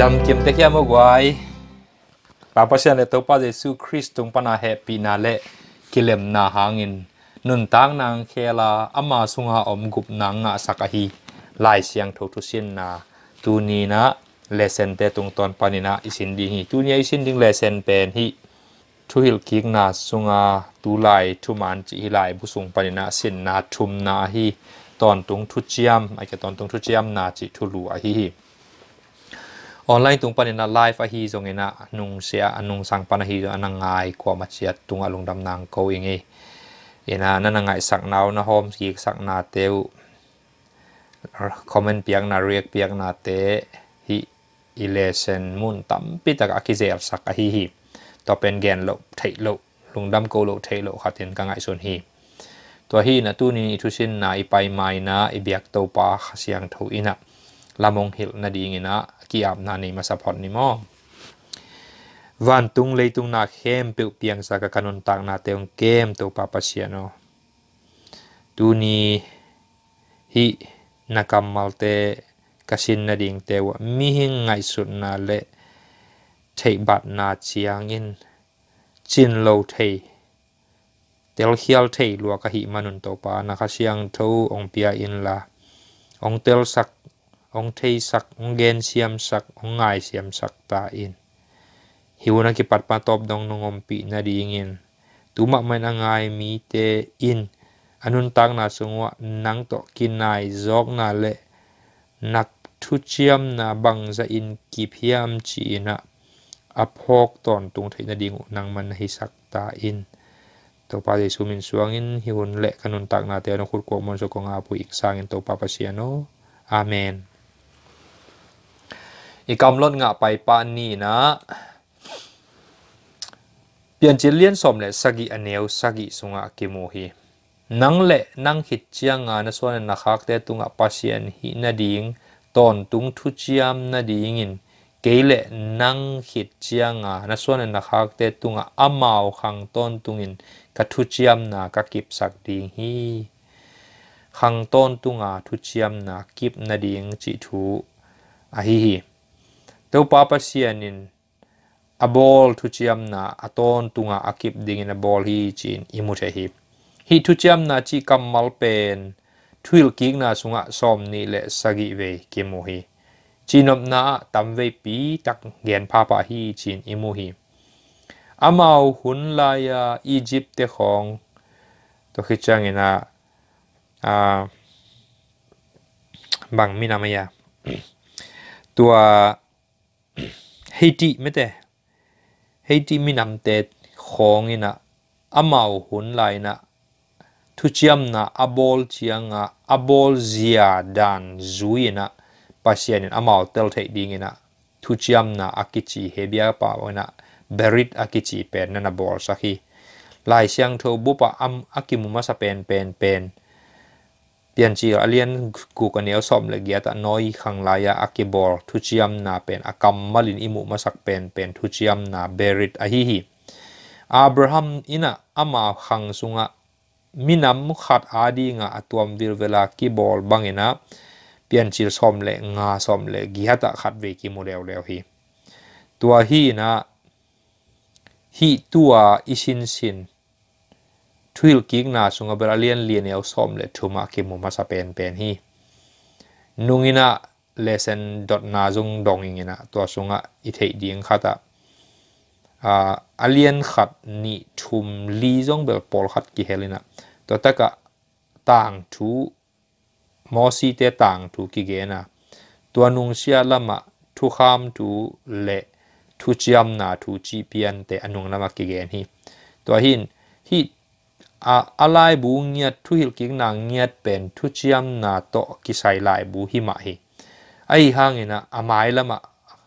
dam kim te kia mo gwai pa pa sian le to pa jesu christ tung pana happy na le kilem na hangin nun tang nang khela ama sunga om gup na nga sakahi lai siang tho thu sin na tu ni na lesson te tung ton panina isin ding hi tu ni isin ding lesson pen hi thu hil kik na sunga tu lai thu man chi hi lai bu sung panina sin na thum na hi ton tung thu chiam ai ka ton tung thu chiam na chi thu lu a hi hi ออนไลน์ตรงปันนาไลฟ์อฮีจงเงนะนุงเสียอนุงสังปันอฮีจงอนังไงกว่ามาเชียตรงอาลงดำนางเขาเองเองเนะนั่นังไงสักนาวนะโฮมสกีสักนาเตวคอมเมนต์เปียงนาเรียกเปียงนาเตฮิอิเลเซนมุนตัมปิตากิเซลสักอฮีฮีต่อเป็นแกนโลเทโลลงดำโกโลเทโลขัดเห็นกางไงส่วนฮีตัวฮีนะตู้นี้ทุสินนาอีไปไม่นะอีเบียกโตปาขเสียงทูอินะละมงหิลนาดีเงินะกียบนานี่มาสะพอดนี่มอวันตุงเลยตุงนาเข้มเปียวเปียงสากกันนตางนาเตียงเกมตัวปาปเชียโนตูนีฮินักมัลเตกสินนาดิงเตวมิหิงไงสุดนาเลเทบัดนาเชียงอินจินโลเทเตลเคียลเทลัวกะหิมันุนตัวปานาคเชียงทูองเปียอินลาองเตลสัก ong thei sắc ong gen siam sắc ong ngai siam sắc ta in hiu hiuna ki pat top dong nongom pi na tu tuma man angai mi te in anun tang na sungwa nang to kinai jok na le nak thu chiam na bang za in ki phiam chi na aphok ton tung thei na ding nang man hi sak ta in to pa de sumin suangin hiun le kanun tak na te no khut ko mon so ko nga pu ik sangin to pa pa siano amen อีกำลดงะไปปานนี่นะ เปลี่ยนจิเลียนสมเลยสกิอเนวสกิสุงะกิโมฮี นังเละนังหิดเจียงงานส่วนนักฮักเตตุงะปัสยันหินาดิงตอนตุงทุจียมนาดิงินเกเลนังหิดเจียงงานส่วนนักฮักเตตุงะอามาวขังตอนตุงินกะทุจียมนากักิบสักดิงฮีขังตอนตุงะทุจียมนากิบนาดิงจิทูอะฮีฮี to papa sianin a ball thu chiam na aton tunga akip ding in a ball hi chin imute hi hi thu chiam na chi kamal pen thwil king na sunga som ni le sagi ve kemu hi chinom na tam ve pi tak gen pa pa hi chin imu hi amau hun la ya egypt te khong to khi chang ina a bang mina maya tua Haiti mới thế Haiti mi nằm tệ khong in à amau hun lại na thu chiam na abol chiang à abol zia dan zui na pasien in amau tel thei ding na thu chiam na akichi hebia pa na berit akichi pen na na bol sakhi lai siang tho bu pa am akimu ma sa pen pen pen เปียนจีอาเลียนกูกันเนียวสอมเลยเกียตะน้อยขังลายอักิบอร์ทุจิยมนาเป็นอากรรมมาลินอิมุมาสักเป็นเป็นทุจิยมนาเบริดอะฮีฮีอับราฮัมอินะอามาขังสุงะมินำขัดอาดีงะตัวมวิลเวลากิบอรลบังเอนะเปียนจีสอมเลยงาสอมเลยเกียตะขัดเวกิโมเดลเลวฮีตัวฮีนะฮีตัวอิชินชินทวิลกิกนาสุงเบลเลียนเลียนเอาสมเลทูมาคิมุมาสเปนเป็นฮีนุงินะเลเซนดอทนาซงดองอิงินะตัวสุงะอิเทดียงขัดอ่อาเลียนขัดนิทุมลีซงเบลปอลขัดกิเฮลินะตัวตะกะต่างทูมอสีเตต่างทูกิเกนะตัวนุงเชียละมะทุขามทูเละทุจิยมนาทูจีเปียนแต่อนุงละมะกิเกนฮีตัวหินฮีอาอะไรบูเงียดทุหิลกิงนางเงียดเป็นทุเจียมนาโตกิไซลายบูหิมาหิไอห่างเนะอามายละมะ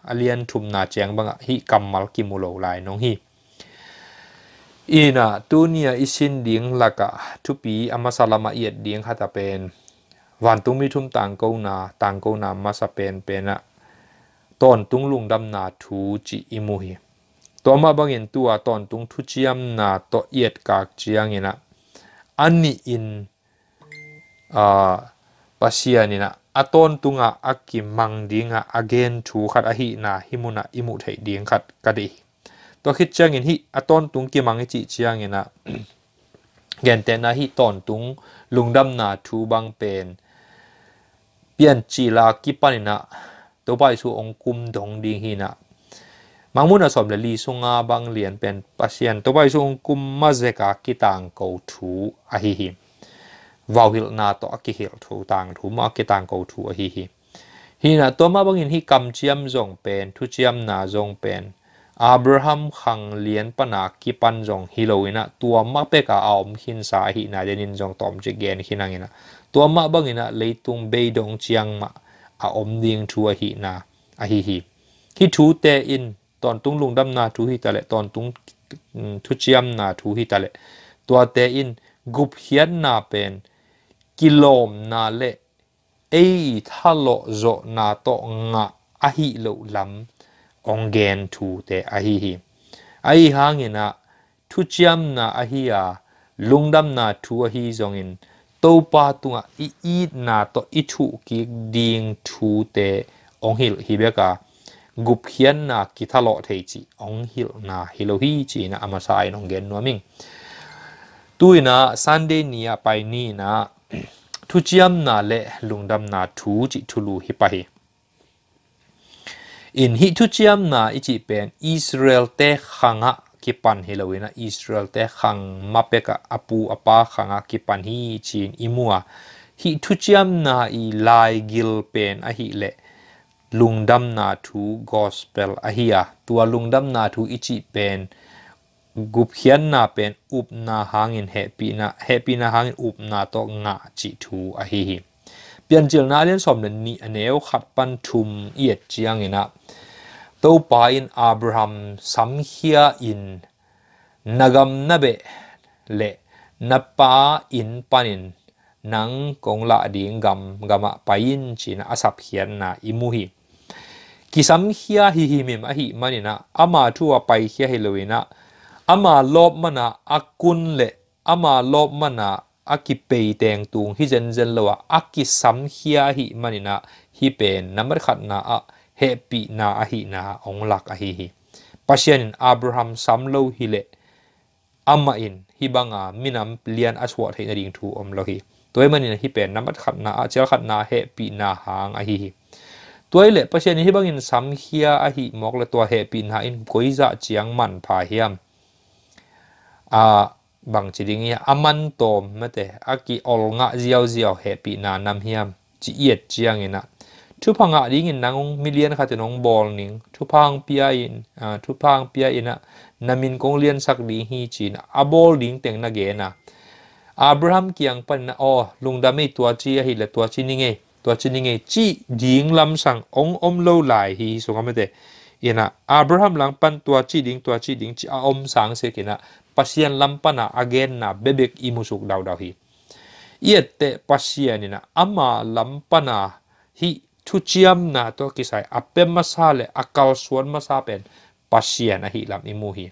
อาเลียนทุมนาเจียงบังฮิกรรมมัลกิมุโลลายน้องฮีอีน่ะตัวเนียอิชินดิ้งละกะทุปีอามาสลามาเอียดดิ้งฮัตเป็นวันตุงมีทุมต่างกูนาต่างกูนามาสเป็นเป็นอะตอนตุงลุงดำนาทูจิอิมุฮี toma bangin tua ton tung thu chiam na to yet kak chiang ina ani in a pasian ina aton tunga aki mang dinga again thu khat a hi na himuna imu thei ding khat kadi to khit chang in hi aton tung ki mang chi chiang ina gen te na hi ton tung lungdam na thu bang pen pian chi la ki panina to bai su ong kum dong ding hi na mangmun asom le li sunga bang lian pen pasien to sung kum ma kitang ko thu vào hil na to a ki tang thu ma kitang ko thu hi na to ma bang in hi kam chiam zong pen thu chiam na zong pen Abraham khang lian pana ki pan zong hiloina tua ma pe ka aom sa hi na denin zong tom chi gen hinangina tua ma bangina leitung be dong chiang ma a om ding thu a hi na te in ตอนตุ้งลุงดำนาทูฮิตาเลตอนตุ้งทุจิมนาทูฮิตาเลตัวเตอินกุบเฮียนนาเป็นกิโลมนาเลเอ้ถ้าโลโจนาโตงะอหิโลลำองเกนทูเตอหิฮิไอหางินะทุจิมนาอหิอาลุงดำนาทูอหิจงอินตปาตุงอีอีนาโตอิทุกิดิงทูเตองฮิลฮิเบกา gup hian na ki thalo thei chi ong hil na hilohi chi na amasai nong gen no ming tuina sunday nia pai ni na thu chiam na le lungdam na thu chi thulu hi pa in hi thu chiam na ichi pen israel te khanga ki pan hi loina israel te khang mapeka apu apa khanga ki pan hi chin imua hi thu chiam na i lai gil pen a hi le ลุงดัมนาทูกอสเปลอาฮิยาตัวลุงดัมนาทูอิจิเป็นกุบเขียนนาเป็นอุปนาหางินเฮปีนาเฮปีนาหางินอุปนาตอกงะจิทูอาฮิฮิเปียนจิลนาเลียนสมเดนนีอเนวขัดปันทุมเอียดเจียงอินะตัวปาอินอับราฮัมสัมเฮียอินนักมนเบเลนปาอินปานินนังกงละดิงกัมกัมะปายินจินอาสับเขียนนาอิมูฮี kisam hia hi hi mem ahi manina ama thua pai hia helowina ama lop mana akun le ama lop mana aki pei teng tung hi zen zen lawa aki sam hia hi manina hi pe namar khat na a he pi na a hi na ong lak a hi hi pasian abraham sam lo hi le ama in hi banga minam lian aswa thei na ding thu om lo hi toy manina hi pe namar khat na a chel khat na he pi na hang a hi hi tuai le pasien hi bangin sam hia a hi mok là tua he pin ha in koiza chiang man pha hiam a bang chi ding hi aman thế mate aki ol nga ziaw ziaw he pi na nam hiam chi yet chiang ina thu phanga ding in nang million kha te nong bol ning thu phang pia in à thu phang pia ina namin công liên sắc ding hi chin a bol ding teng na ge na abraham kiang pan na o oh, lungda me tua chi hi la tua chi ni nge ตัวชินิงเอจีดิงลำสังองอมโลหลายฮีสุขามเดเอ็นะอับราฮัมหลังปันตัวจีดิงตัวจีดิงจีอมสังเสกินะปัสยันลำปันะอเกนนะเบเบกอิมุสุกดาวดาวฮีเอ็ดเตปัสยันนะอามาลำปันะฮีทุเจียมนะตัวกิสัยอเปมมาซาเลอากาสวนมาซาเป็นปัสยันนะฮีลำอิมูฮี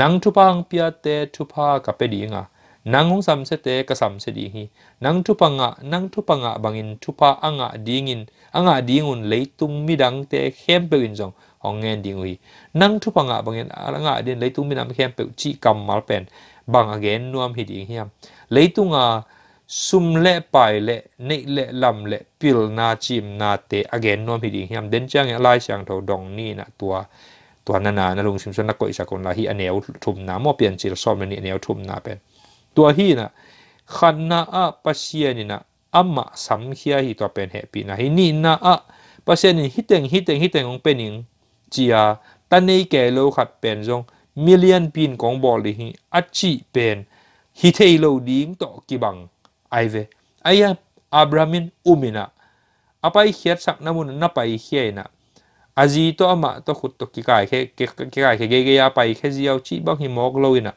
นังทุพังเปียเตทุพากับเปดีงะ nangong samse te kasamse dihi nang tupanga nang tupanga bangin tupa anga dingin anga dingun leitung midang te khempe winjong ongen dingui nang tupanga bangin anga din leitung midam khempe chi kam malpen bang again nuam hiding hiam leitunga sum le pai le nei le lam le pil na chim na te again nuam hiding hiam den chang ya lai chang tho dong ni na tua ตัวนานานะลุงชิมชนนักกอิสากลลาฮีอเนวทุมนาหม้อเปลี่ยนจิลซ่อมนี่อเนวทุมนาเป็นตัวฮีนะขันนาอะปัสเซียนี่นะอามะสัมเฮียฮีตัวเป็นเหตุปีนะฮีนี่นะอะปัสเซียนี่ฮิตเองฮิตเองฮิตเองของเป็นอิงจีอาตันนี้แก่โลขัดเป็นจงมิเลียนปีนของบอลเลยฮีอัจฉิเป็นฮิเทโลดิ้งต่อกิบังไอเวไอยาอับรามินอุมินะอภัยเขียดสักน้ำมันนับไปเขียนะอาจีตัวอามะตัวขุดตัวกิกายแค่กิกายแค่เกย์ยาไปแค่เจียวจีบังหิมอกโลยนะ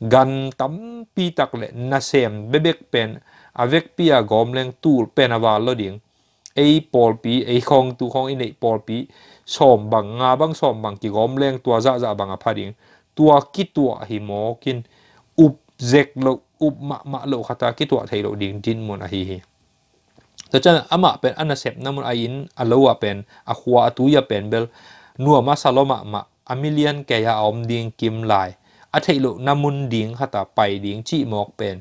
gan tam pi tắc lệ na sem bebek pen avek pia gom leng tur pen awal lo ding ei pol pi ei khong tu khong in ei pol pi som bang nga bang xóm bang ki gom leng tua za za bang a phá ding tua ki tua hi mo kin up zek lo up ma ma lo khata ki tua thei lo din mon a hi hi ta chan ama pen ana sep namun a a lo a pen a tu ya pen bel nuama saloma ma a million ke ya om kim lai อเทลุนมุนดิงขตาไปดิงจีหมอกเป็น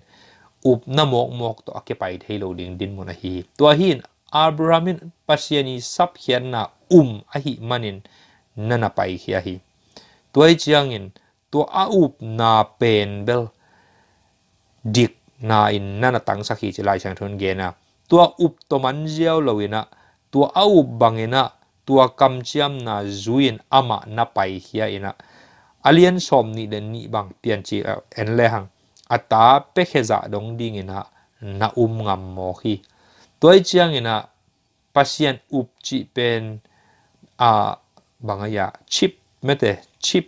อุบนมมกหมอกต่อเกไปเทโลดิงดินมุนฮีตัวหินอับรามินปัสยานีสับเขียนนาอุมอหิมันินนันไปเขียหีตัวจียงินตัวอาอุบนาเป็นเบลดิกนาอินนันตังสักขีจิลายชังทนเกนะตัวอุบตมันเจียวเลวินะตัวอาอุบบังเอนะตัวกำเจียมนาจุยินอามานับไปเขียอินะ alien som ni den ni bang pian chi eh, en le hang ata pe khe za dong ding ina na um ngam mo khi toy chiang ina pasien up chi pen a bangaya chip mete chip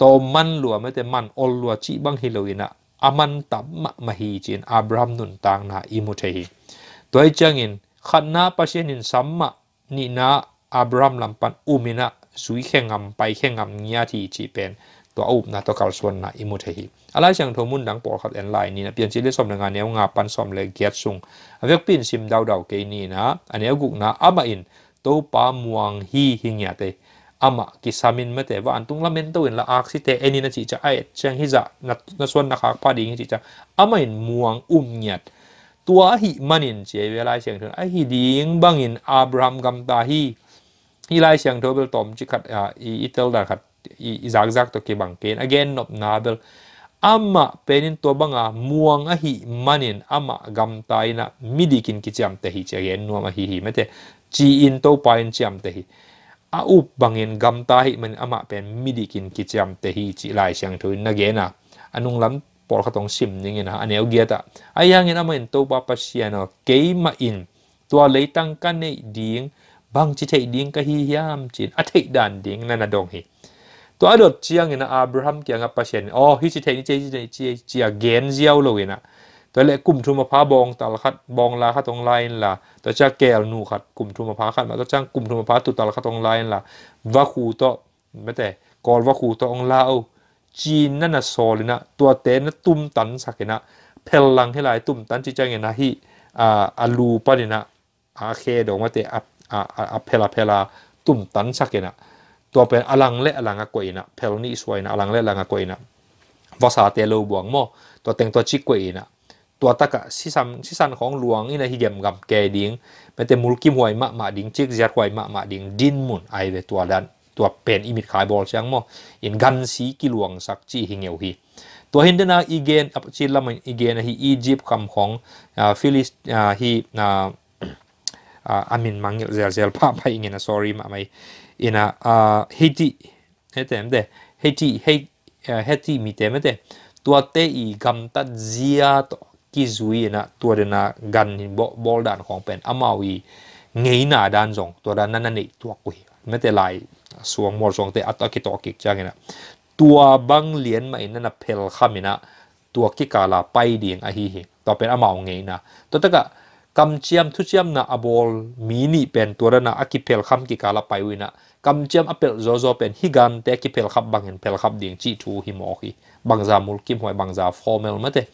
to man lua mete man ol lua chi bang hi lo ina aman tam ma ma hi chin abraham nun tang na imu the hi toy chiang in khanna pasien in samma ni na abraham lampan umina สุยแข่งงำไปแข่งงำเงียที่จีเป็นตัวอุบนะตัวกาลส่วนนะอิมุเทหิอะไรเชียงทมุนดังปอครับแอนไลน์นี่นะเปลี่ยนชีวิตสมงานเนี้ยงาปันสมเลยเกียรติสูงเวกปินซิมดาวดาวเกนี่นะอันนี้กุกนะอามาอินตัวปามวงฮีหิงยาเตอามากิสามินเมื่อแต่ว่าอันตุงละเมนตัวอินละอักิเตเอนี่นะจีจะไอเชียงฮิจะนัดนัดส่วนนักรับพอดีจีจะอามาอินมวงอุ้มเงียดตัวฮิมันินเจเวลาเชียงถึงไอฮิดิ้งบังอินอับราฮัมกัมตาฮี hi lai siang thobel tom chi khat a ah, i itel da khat i zak zak to ki bang ken again nop na bel amma penin to banga muang a hi manin amma gam tai na midikin ki cham te hi che again nuam a hi hi mate chi in to pain cham te hi a up bangin gam ta hi man amma pen midikin ki cham te hi chi lai xiang thoi na ah, ge na anung lam por tong sim ning ina ah, aneu ge ta ayang in ama in to pa pasiano keima in tua leitang kan nei ding บางจิตดิงก็ฮิยามจีนอัติดันดิงนั่นน่ะดงเหตัวอดเชียงเนี่ยนะอับราฮัมเกี่ยงกับประชาชนอ๋อฮิชิเทนี่เจเจเจเจียเกนเซียวเลยนะตัวเล็กกลุ่มทุมาพาบองตะละัดบองลาคัดตรงไลน์ล่ะตัวเจ้าแกลนูขัดกลุ่มทุมาพาขัดมาตัวเจ้ากลุ่มทุมาพาตุตะละัดตรงไลน์ล่ะวัคคูโตไม่แต่กอลวัคคูโตองลาอวจีนนั่นน่ะโซเลยนะตัวเต้นน่ะตุ้มตันสักเนะเพลลังให้ลายตุ้มตันจิตใงเนี่ยนะฮิอาลูปะเนี่ยนะอาเคดองมาแต่ออาอเพลาเพลาตุ่มตันสักเองนะตัวเป็นอลังเละอลังก็เองนะเพลนี่สวยนะอลังเละอลังก็เองนะภาษาเตลูบวงโมตัวเต็งตัวชิกเองนะตัวตะกะสิซันสิสันของหลวงนี่นะฮิเกมกับแกดิ้งเป็นแต็มมูลกิมหวยมะมาดิ้งชิกเจ้าหวยมะมาดิ้งดินมุนไอเวตัวดันตัวเป็นอิมิตขายบอลเชียงโมอินกันสีกิหลวงสักจีฮิเงียวฮีตัวเห็นด้วยนะอีเกนอัปชิลละมันอีเกนนะฮีอียิปต์คำของอ่าฟิลิสอ่าฮีอ่า amin mangil zel zel pa pa ingena sorry ma mai ina heti hetem de heti he heti mi tem de tua te i gam ta zia to ki zui na tua de na gan hin bo bol dan khong pen amawi ngei na dan jong tua dan na na nei tua ku me te lai suang mor jong te ataki to ki chang na tua bang lien ma ina na phel khamina tua ki kala pai ding a hi hi to pen amau ngei na to taka kam chiam thu chiam na abol mini pen tua torana akipel kham ki kala paiwina kam chiam apel zo zo pen higan te akipel khap bangin pel khap ding chi thu hi mo hi bangza mul kim hoi bangza formal mate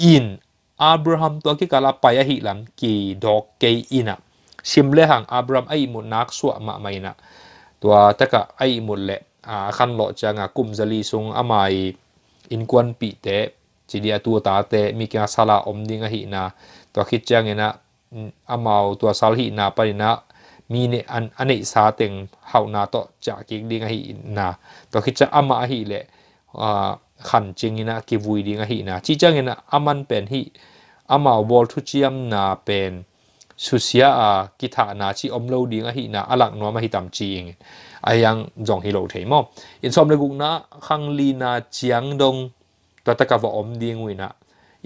in abraham to ki kala a hi lam ki dok ke ina simle hang abraham ai mu nak suwa ma mai na tua taka ai mu le a khan lo changa kum zali sung amai in kwan pi te chidia tu ta te mi kya sala om ding a hi na ตัวคิดเจียงเนะอามาตัวสาหินาปินะ มีเนอันอันนี้สาเต็งเฮานาโตจากกิกดีงหินาตัวคิดจะอามาหิเลยขันจริงนะกิวุยดีงหินาทีจังนะอามันเป็นหิอามาวอลทุจิยมนาเป็นสุเสียอากิถานาชีอมโลดีงหินาอลักนัวมาหิตามจีเองอายังจองฮิโลเทมออินสอมเลกุกนะคังลีนาเจียงดงตัวตะกะวอมดีงวินะ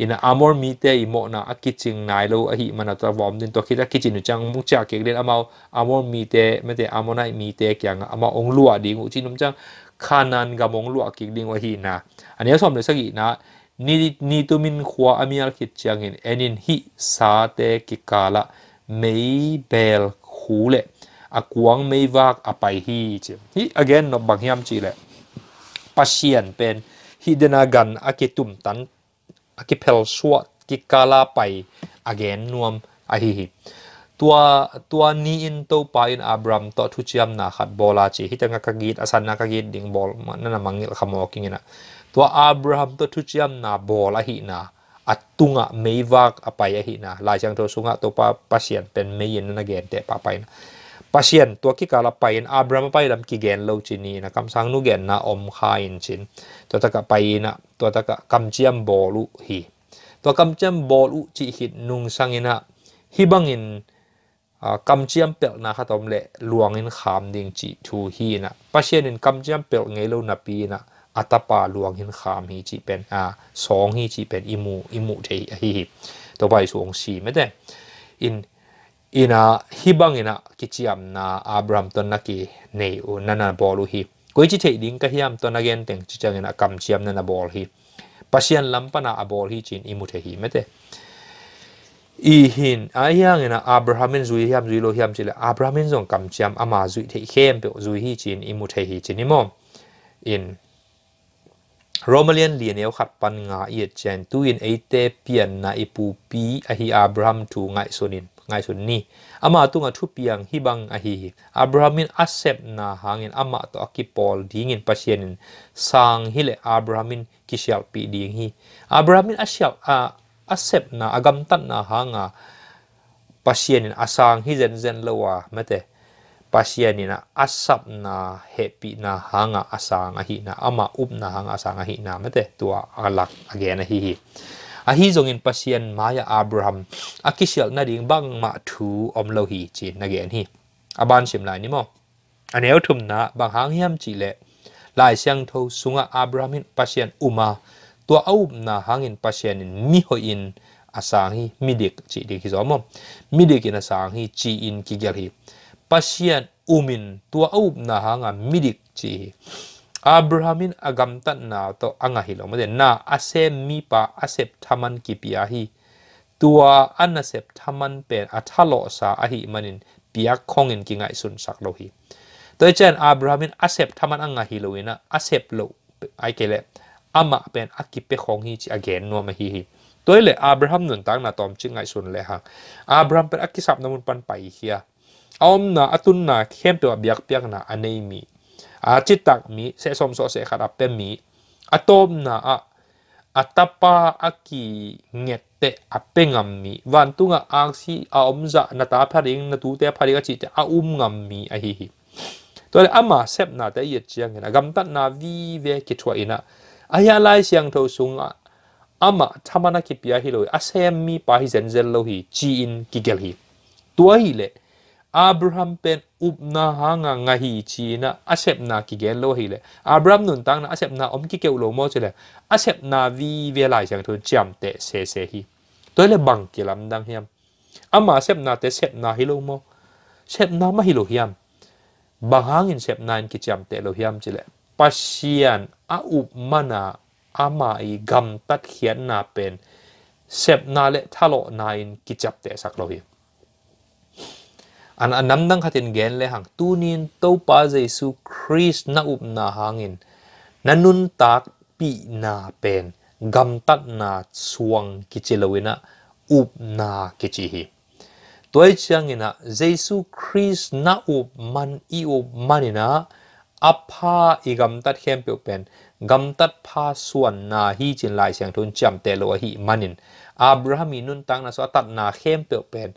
อินอามอร์มีเตอิโมนาอักกิจิงไนโลอะฮิมันตะวอมดินตัวคิดกิจินจังมุจาเกเรนอามาอามอร์มีเตเมเตอามอนไนมีเตกยังอามาองลัวดิงอุจินุมจังขานันกะมองลัวกิกดิงวะฮีนาอันนี้สมเลยสักอีนะนี่นี่ตัวมินขัวอเมียลคิดจังเห็นเอ็นินฮิสาเตกิกาละเมย์เบลคูเลอะกวงเมย์วากอภัยฮีจิฮิอันะเกนนบบางยามจิเลปาเชียนเป็นฮิเดนากันอะเิตุมตัน Kipel suat kikala pai agen nuam ahihi tua tua ni in to pain abram to tu chiam na khat bola chi hitanga ka git asan ding bol mana na mangil kha mokinga tua abram to tu chiam na bola hi na atunga mevak apai hi na la jang to sunga to pa pasien pen meyin na gen te pa ปชียนตัวก้กาลไปนอับรามไปดำกิเกนเลวจินีนะคำสังนุเกนนาอมคาอินชินตัวตะกะไปนะตัวตะกะคำเจียมบอลุฮีตัวคำเจียมบอลุจีฮิตนุงสังอินะฮิบังอินคำเจียมเปลนะคะตอมเละหลวงอินขามดิ่งจีทูฮีนะปชียนอินคำเจียมเปลไงโลนาปีนะอัตปาหลวงอินขามฮีจีเป็นอ่าสองฮีจีเป็นอิมูอิมูเทฮีตัวไปสวงสีไม่ได้อิน ina hibang ina kichiam na abram ton na ki nei u nana bolu hi koi chi thei ding ka hiam ton again teng chi chang ina kam chiam nana bol hi pasian lampana abol hi chin imu the hi mete i hin a hiang ina abrahamin zui hiam zui lo hiam chile abrahamin zong kam chiam ama zui thei khem pe zui hi chin imu the hi chin imo in Romalian liền yêu khát pan ngã yết chen tu in ấy pian na ipu pi ahi Abraham tu ngại sonin ngai sun ni ama tunga thu piang hibang a hi abrahamin asep na hangin ama to akipol dingin pasienin sang hile abrahamin kishal pi ding hi abrahamin asyal a asep na agam tan na hanga pasienin asang hi zen zen lowa mate pasienin na asap na happy na hanga asang ahi na ama up na hanga asang ahi na mate tua alak again hi hi a hi zongin pasian maya abraham akishel na ding bang ma thu om lo hi chi na gen hi aban shim lai ni mo anel thum na bang hang hiam chi le lai siang tho sunga abrahamin pasian uma tua au na hangin pasian in mi ho in asang hi midik chi dik hi zomo midik in asang hi chi in ki gel hi pasian umin tua au na hanga midik chi อับราฮัมินอากัมตันนาโตอังหิลม่เดนนาอาเซมีปาอาเซปทามันกิปิอาฮีตัวอันาเซปทามันเป็นอัทโลสาอหิมันินปียกคงเงินกิงไงสุนสักโลหิตัวเช่นอับราฮัมินอาเซปทามันอังหิลวินะอาเซปโลไอเกลเลอามาเป็นอักกิเปคงฮีจีอาเกนนัวมาฮีฮีตัวเลยอับราฮัมหนุนตั้งนาตอมจึงไงสุนเลยฮะอับราฮัมเป็นอักกิสับนมุนปันไปเฮียอมนาอตุนนาเข้มเปียกเบียกนาอเนมี à chỉ tặng mi sẽ xong số sẽ khá đáp tên mi à na à à tapa à kỳ nghẹt tệ à bên mi van tu ngà à si à om dạ, na ta phải đi na tu tế phải đi cái à, chỉ à um ngầm mi à hi tôi là ama xếp na tế yết chiang na gam tát na vi về kí chua ina à ya lai xiang thâu sung à, à tham na kí pia hi loi à mi pa hi zen zen lo chi in kí hi tua hi le Abraham pen up na ha à, nga nga hi chi na asep na ki gen lo hi le abram nun tang na asep na om ki keu lo mo chile. asep na vi ve lai chang thu cham te se se hi toi le bang ki lam dang hiam ama asep na te sep na hi lo mo sep na ma hi lo hiam bang hang in sep na in ki cham te lo hiam chile. pasian a up mana ama i gam tat hian na pen sep na le thalo na in ki chap te sak lo hiam an Nam dang khatin gen le hang tunin to pa jesu christ na up na hangin nanun tak pi na pen gam tat na chuang kichelawina up na kichi hi toy changina jesu christ na up man i up manina apha igam tat hem pe pen gam tat pha suan na hi chin lai siang thun cham te lo hi manin abraham inun tang na so tat na hem pe pen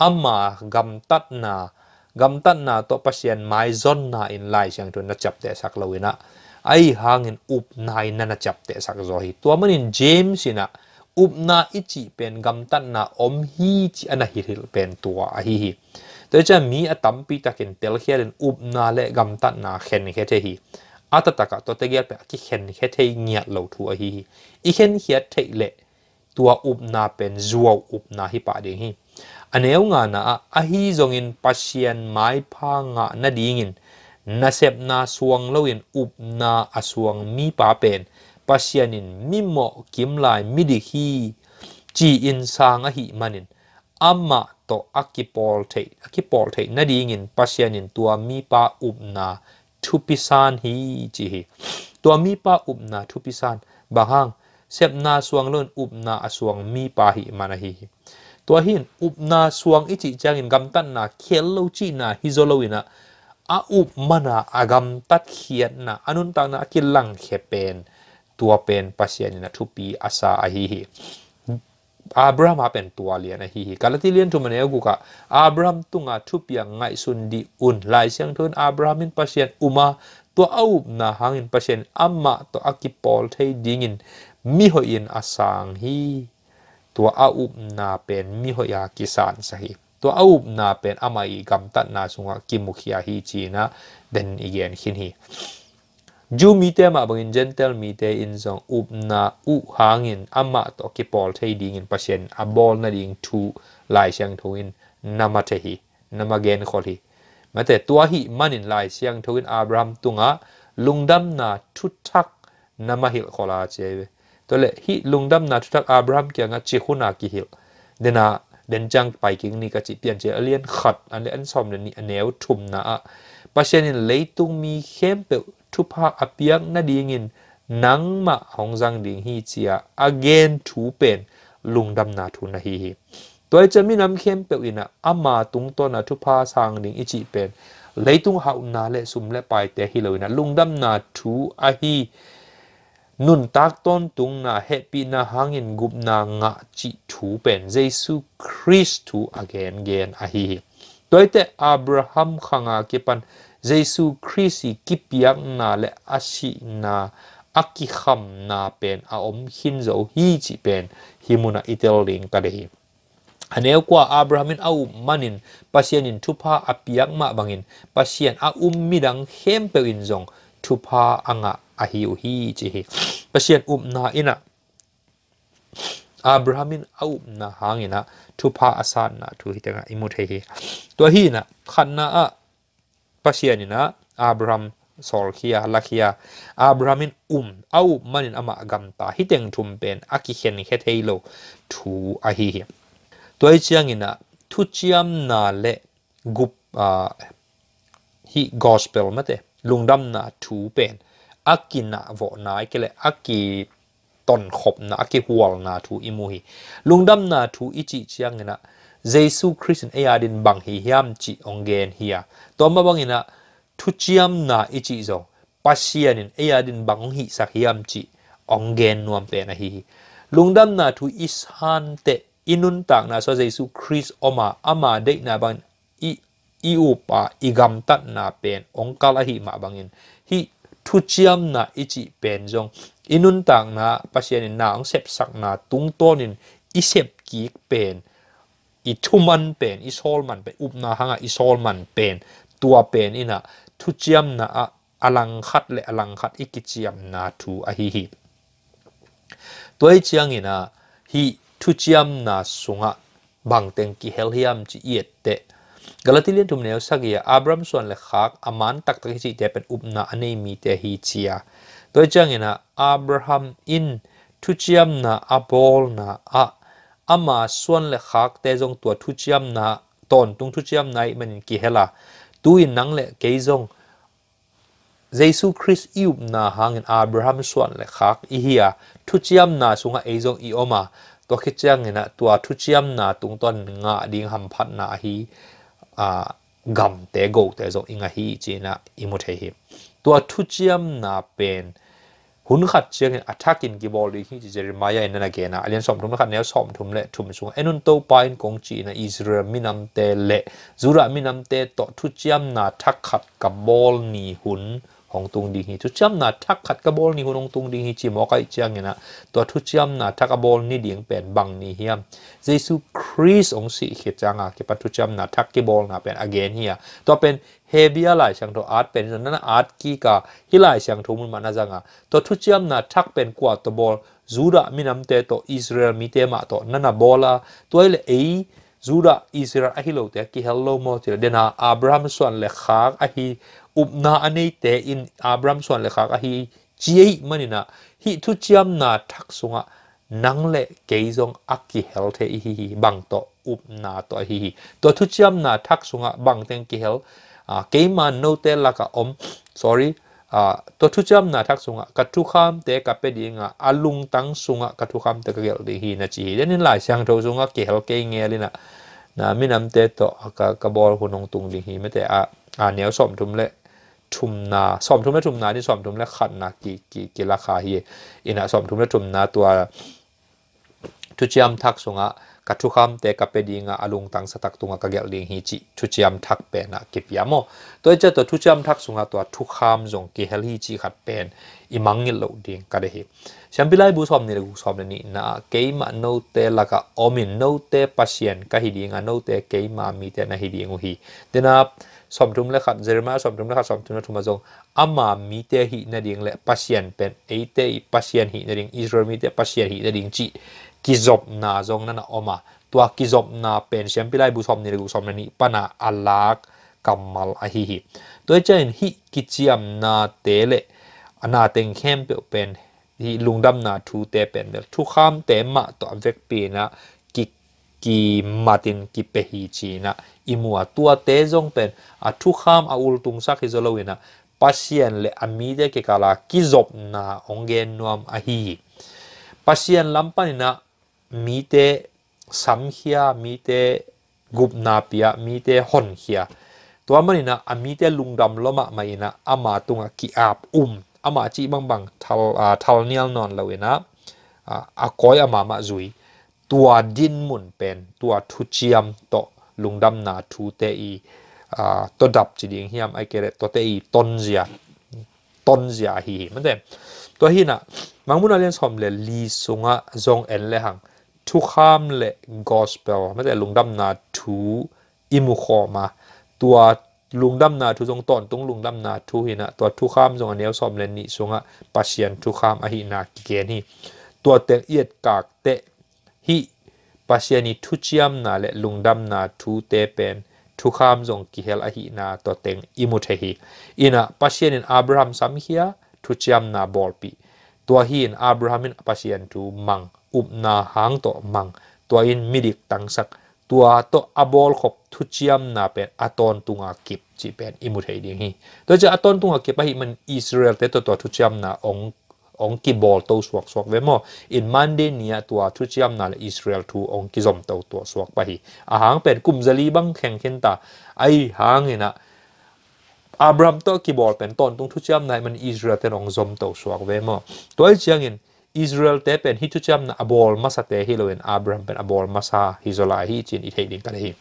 ama gam tat na gam tat na to pasien mai zon na in lai chang tu na chap te sak lawina ai hangin up nai na na chap te sak zo hi to manin james ina up na ichi pen gam tat na om hi chi ana hi hil pen tua hi hi to cha mi atam pi takin tel hian up na le gam tat na khen he te hi ata taka to te gel pe ki khen he te ngiat lo thu hi hi i khen hiat te le tua up na pen zuaw up na hi pa de hi อนเอวงานาอะฮีจงอินพัศยันไม่พังะนาดีงินนาเซบนาสวงเลวินอุบนาอสวงมีปาเป็นพัศยันินมิหมอกิมลายมิดิฮีจีอินสางอะฮีมันินอามะโตอะกิปอลเทอะกิปอลเทนาดีงินพัศยันินตัวมีปาอุบนาทุพิสานฮีจีฮีตัวมีปาอุบนาทุพิสานบางเซบนาสวงเลวินอุบนาอสวงมีปาฮีมันะฮี Tuahin upna up na suang ichi jangin gamtan na khel lo chi na a up mana agam tat khian na anun ta na lang khepen tua pen pasian na tupi asa ahihi. Abraham Abraham apen tua lian kalau hi kalatilian tu mane guka Abraham tunga tupi ngai sun di un lai siang tuan Abraham in pasian uma tua up na hangin pasien amma to pol thei dingin mihoin hoin asang hi. ตัวอาอุบนาเป็นมิหยากิสานสหิตัวอาอุบนาเป็นอามาอีกัมตัดนาสุงกิมุขยาฮีจีนะเดนอีเกนขินฮีจูมีเตมาบังอินเจนเตลมีเตอินซองอุบนาอุหางินอามาตอกิปอลเทดิงินปัชเชนอับบอลนาดิงทูลายเชียงทวินนามาเทฮีนามาเกนคอลีม้แต่ตัวฮิมันินลายเชียงทวินอับรามตุงะลุงดัมนาทุทักนามาฮิลคอลาเจตัวเลฮีลุงดำนาทุกอับรามเกี่ยงจีคุนากิฮิลเดนาเดนจังไปกิงนี่กจิเปียนเจอเลียนขัดอันเลอันซอมเดนี่อันแนวทุ่มนาอะปัจเจนินเลยตุงมีเข้มเปทุพาอภิยังนาดีงินนังมะองจังดิงฮีเจียั g เกนทูเป็นลุงดำนาทุนนาฮีฮีตัวจะมีน้ำเข้มเปอินะอามาตุงต้นนาทุพาสางดิงอิจิเป็นเลยตุงหาอุนาเลสุมและไปแต่ฮิเลยินะลุงดำนาทูอาฮี nun tak ton tung na happy na hangin gup na nga chi thu pen jesu Christu thu again again a hi toite abraham khanga kipan pan jesu christ ki na le ashi na aki kham na pen a om hin zo hi chi pen hi muna itel ring ka de hi aneu kwa abrahamin au manin pasianin thupa apiak ma bangin pasian a um midang hem pewin zong thupa anga อาฮิวฮีจีเฮปเชียนอุมนาอินะอับราฮัมินอุมนาฮังอินะทุพาอาสานนะทุฮิตงะอิมุเทฮีตัวฮีนะขันนาอะปเชียนินะอับราฮัมสอลคียาลักคียาอับราฮัมินอุมเอามันินอามะกัมตาฮิตงทุมเป็นอากิเคนเฮเทโลทุอาฮีตัวเชียงอินะทุเชียมนาเลกุบอ่าฮีกอสเปลมาเตลุงดัมนาทูเป็นอากินะโวนาไอเกเลอากิตอนขบนะอากิหัวนาทูอิมูฮีลุงดำนาทูอิจิเชียงนะเยซูคริสต์เอียดินบังฮีฮิมจิองเกนเฮียตัวมาบังอินะทุจิยมนาอิจิโซปัสเซียนินเอียดินบังฮีสักฮิมจิองเกนนวมเปนะฮีลุงดำนาทูอิสฮันเตอินุนตากนาโซเยซูคริสต์อมาอามาเดนาบังอีอีอุปาอีกัมตัดนาเป็นองค์กาลหิมาบังอินฮี thu chiam na ichi pen jong inun tang na pasian na ang sep sak na tung tonin isep ki pen i thuman pen i solman pen up na hanga i solman pen tua pen ina thu chiam na a alang khat le alang khat ikichiam na thu a hi hi toy chiang ina hi thu chiam na sunga bang teng ki hel hiam chi yet te กลาติเลียนทุมเนลสักยาอับรามส่วนเลขาๆอามันตักตักที่จะเป็นอุปนาอันมีเตฮิเชียโดยเจ้าเงินนะอับราฮัมอินทุจิยมนะอับบอลนะอะอามาส่วนเลขาๆแต่จงตัวทุจิยมนะตอนตรงทุจิยมในมันกี่เฮล่ะตัวอินนังเล็กเกจงเจสุคริสต์อิบนาฮางอินอับราฮัมส่วนเลขาอิฮิอาทุจิยมนะสุงะเอจงอิโอมาตัวคิดเจ้าเงินนะตัวทุจิยมนะตรงตอนงาดิ่งหัมพันนาฮีกำเตะกูเตะส่งอิงฮีจีน่ะอิมุเทฮิตัวทุจียมน่ะเป็นหุ่นขัดเชียงอัตากินกีบอลีที่จะเรียนมาใหญ่นั่นแหละนะเรียนสมทุนขัดแนวสมทุนและทุ่สูงเอ็นุนโตไปนกงจีนะอิสราเอลมินำเตะเละจูระมินำเตะต่อทุจียมน่ะทักขัดกับบอลนีหุ่นองตุงดิงฮีทุจตนาทักขัดกระบอลนี่คุณองตุงดิงฮีจิมอกไอเจียงเนี่ยนะตัวทุจตนาทักกระบอลนี่เดียงเป็นบังนี่เฮียมเยซูคริสองสิเขจังอ่ะเก็บปัทุจำนาทักกระบอลนะเป็นอเกนเฮียตัวเป็นเฮเบียหลายช่างตัวอาร์ตเป็นนั้นอาร์ตกีกาฮิลายช่างทุมันมานะจังอ่ะตัวทุจตนาทักเป็นกวาดตัวบอลจูดะมินำเตโตอิสราเอลมีเตมาโตนั่นบอลาะตัวเอลเอสราเอลอาฮิโลเตะกิฮัลโล l o mo t เดน่าอับราฮัมส่วนเลขาอาฮิ up upna anei te in abram swan lekha ka hi chiei manina hi thu chiam na thak sunga nangle keizong akki hel the hi hi bang to up na to hi hi to thu chiam na thak sunga bang teng ki hel a keima no te laka om sorry a to thu chiam na thak sunga ka thu kham te ka pe dinga alung tang sunga ka thu kham te ka gel hi na chi den in lai sang tho sunga ki hel ke nge lina na na minam te to ka ka bol hunong tung ding hi me te a a neo som tum le ชุมนาสอมทุมและชุมนาที่สอมทุมและขันนากี่กี่กี่ราคาเฮอินะสอมทุมและชุมนาตัวทุจยมทักสงะกัจุคำมเตกับเปดีงะอลุงตังสตักตุงะกะเกลิงฮิจิทุจยมทักเป็นนะกิบยามอตัวเจ้าตัวทุจยมทักสงะตัวทุคามสงกีเฮลิจิขัดเป็นอิมังงิโลดิงกะเดฮิฉันไปไล่บุสอมนี่เลยบุสอมนี่นะเกย์มาโนเตละกะอมินโนเตปัสเชียนกะฮิดีงะโนเตเกย์มามีเตนะฮิดีงุฮีเดนับสมทุมเลขัดเจร์มาสมทุมเลขัดสมทุมทุมาจงอามามีเตหินาดิงและปัสยันเป็นเอเตอิปัสยันหินาดิงอิสราเอลมีเตปัสยันหินาดิงจีกิจบนาจงนั่นออกมาตัวกิจบนาเป็นเช่ยมพิไลบุษมนิริกุษมนี้ปนาอัลลักกัมมัลอหิหิตัวเจนหิกิจยมนาเตเลอนาเต็งเข้มเปลี่ยเป็นที่ลุงดำนาทูเตเป็นแบทุกข้ามเตมะตัวเวกปีนะ ki matin ki pehi china imua tua te jong pen a thu kham a ul tung sa khi zolowina pasien le amide ke kala ki zop na onge nuam a hi pasien lampan na mi te sam hia mi te gup na pia mi te hon hia tua mani na a mi te lungdam loma mai na ama tunga ki ap um ama chi bang bang thal thal nial non lawina a koi ama ma zui ตัวดินหมุนเป็นตัวทุเชียมโตลุงดำนาทูเตอีตัวดับจีดิงเฮียมไอเกเรตตัวเตอีต้นเสียต้นเสียฮีมันเต็ตัวฮีน่ะมังมุนาเรียนสอมเลยลีสุงะจงเอ็นเลยหังทุกามเลยกอสเปลมันเต่ลุงดำนาทูอิมุคอมา ตัวลุงดำนาทุจงตอนตุงลุงดำนาทุหินะตัวทุข้ามจงอันเนียวสอมเลนนี่สงะปัสเชียนทุข้ามอหินาเกนี่ ตัวเตียงเอียดกากเตะฮีปัสยานีทุจิยมนาและลุงดำนาทูเตเป็นทุขามจงกิเหลอหินาตัวเต็งอิมุเทฮีอินะปัสยานิอับราฮัมสามเฮียทุจิยมนาบอลปีตัวฮีนอับราฮัมินปัสยานทูมังอุบนาหางตัวมังตัวอินมิดิกตังสักตัวตัวอบอลขบทุจิยมนาเป็นอตอนตุงอากิบจีเป็นอิมุเทฮีตัวจะอตอนตุงอากิบไปมันอิสราเอลเตตัวตัวทุจิยมนาององกิบอลตัวสวกสวกเวมออินมันเดเนียตัวทุจยามนานอิสราเอลทูองกิซอมตัวตัวสวกไปอาหางเป็นกลุ่มซาลีบังแข่งเข็นตาไอหางเห็นะอับรามตัวกิบอลเป็นต้นตรงทุจยามนานมันอิสราเอลเป็นองซอมตัวสวกเวมอตัวไอเชียงเหนอิสราเอลเตเป็นฮิตุจิมนาอบอลมาสเตฮิโลเอนอับรามเป็นอบอลมาซาฮิโซลาฮิจินอิเทดินกันเลย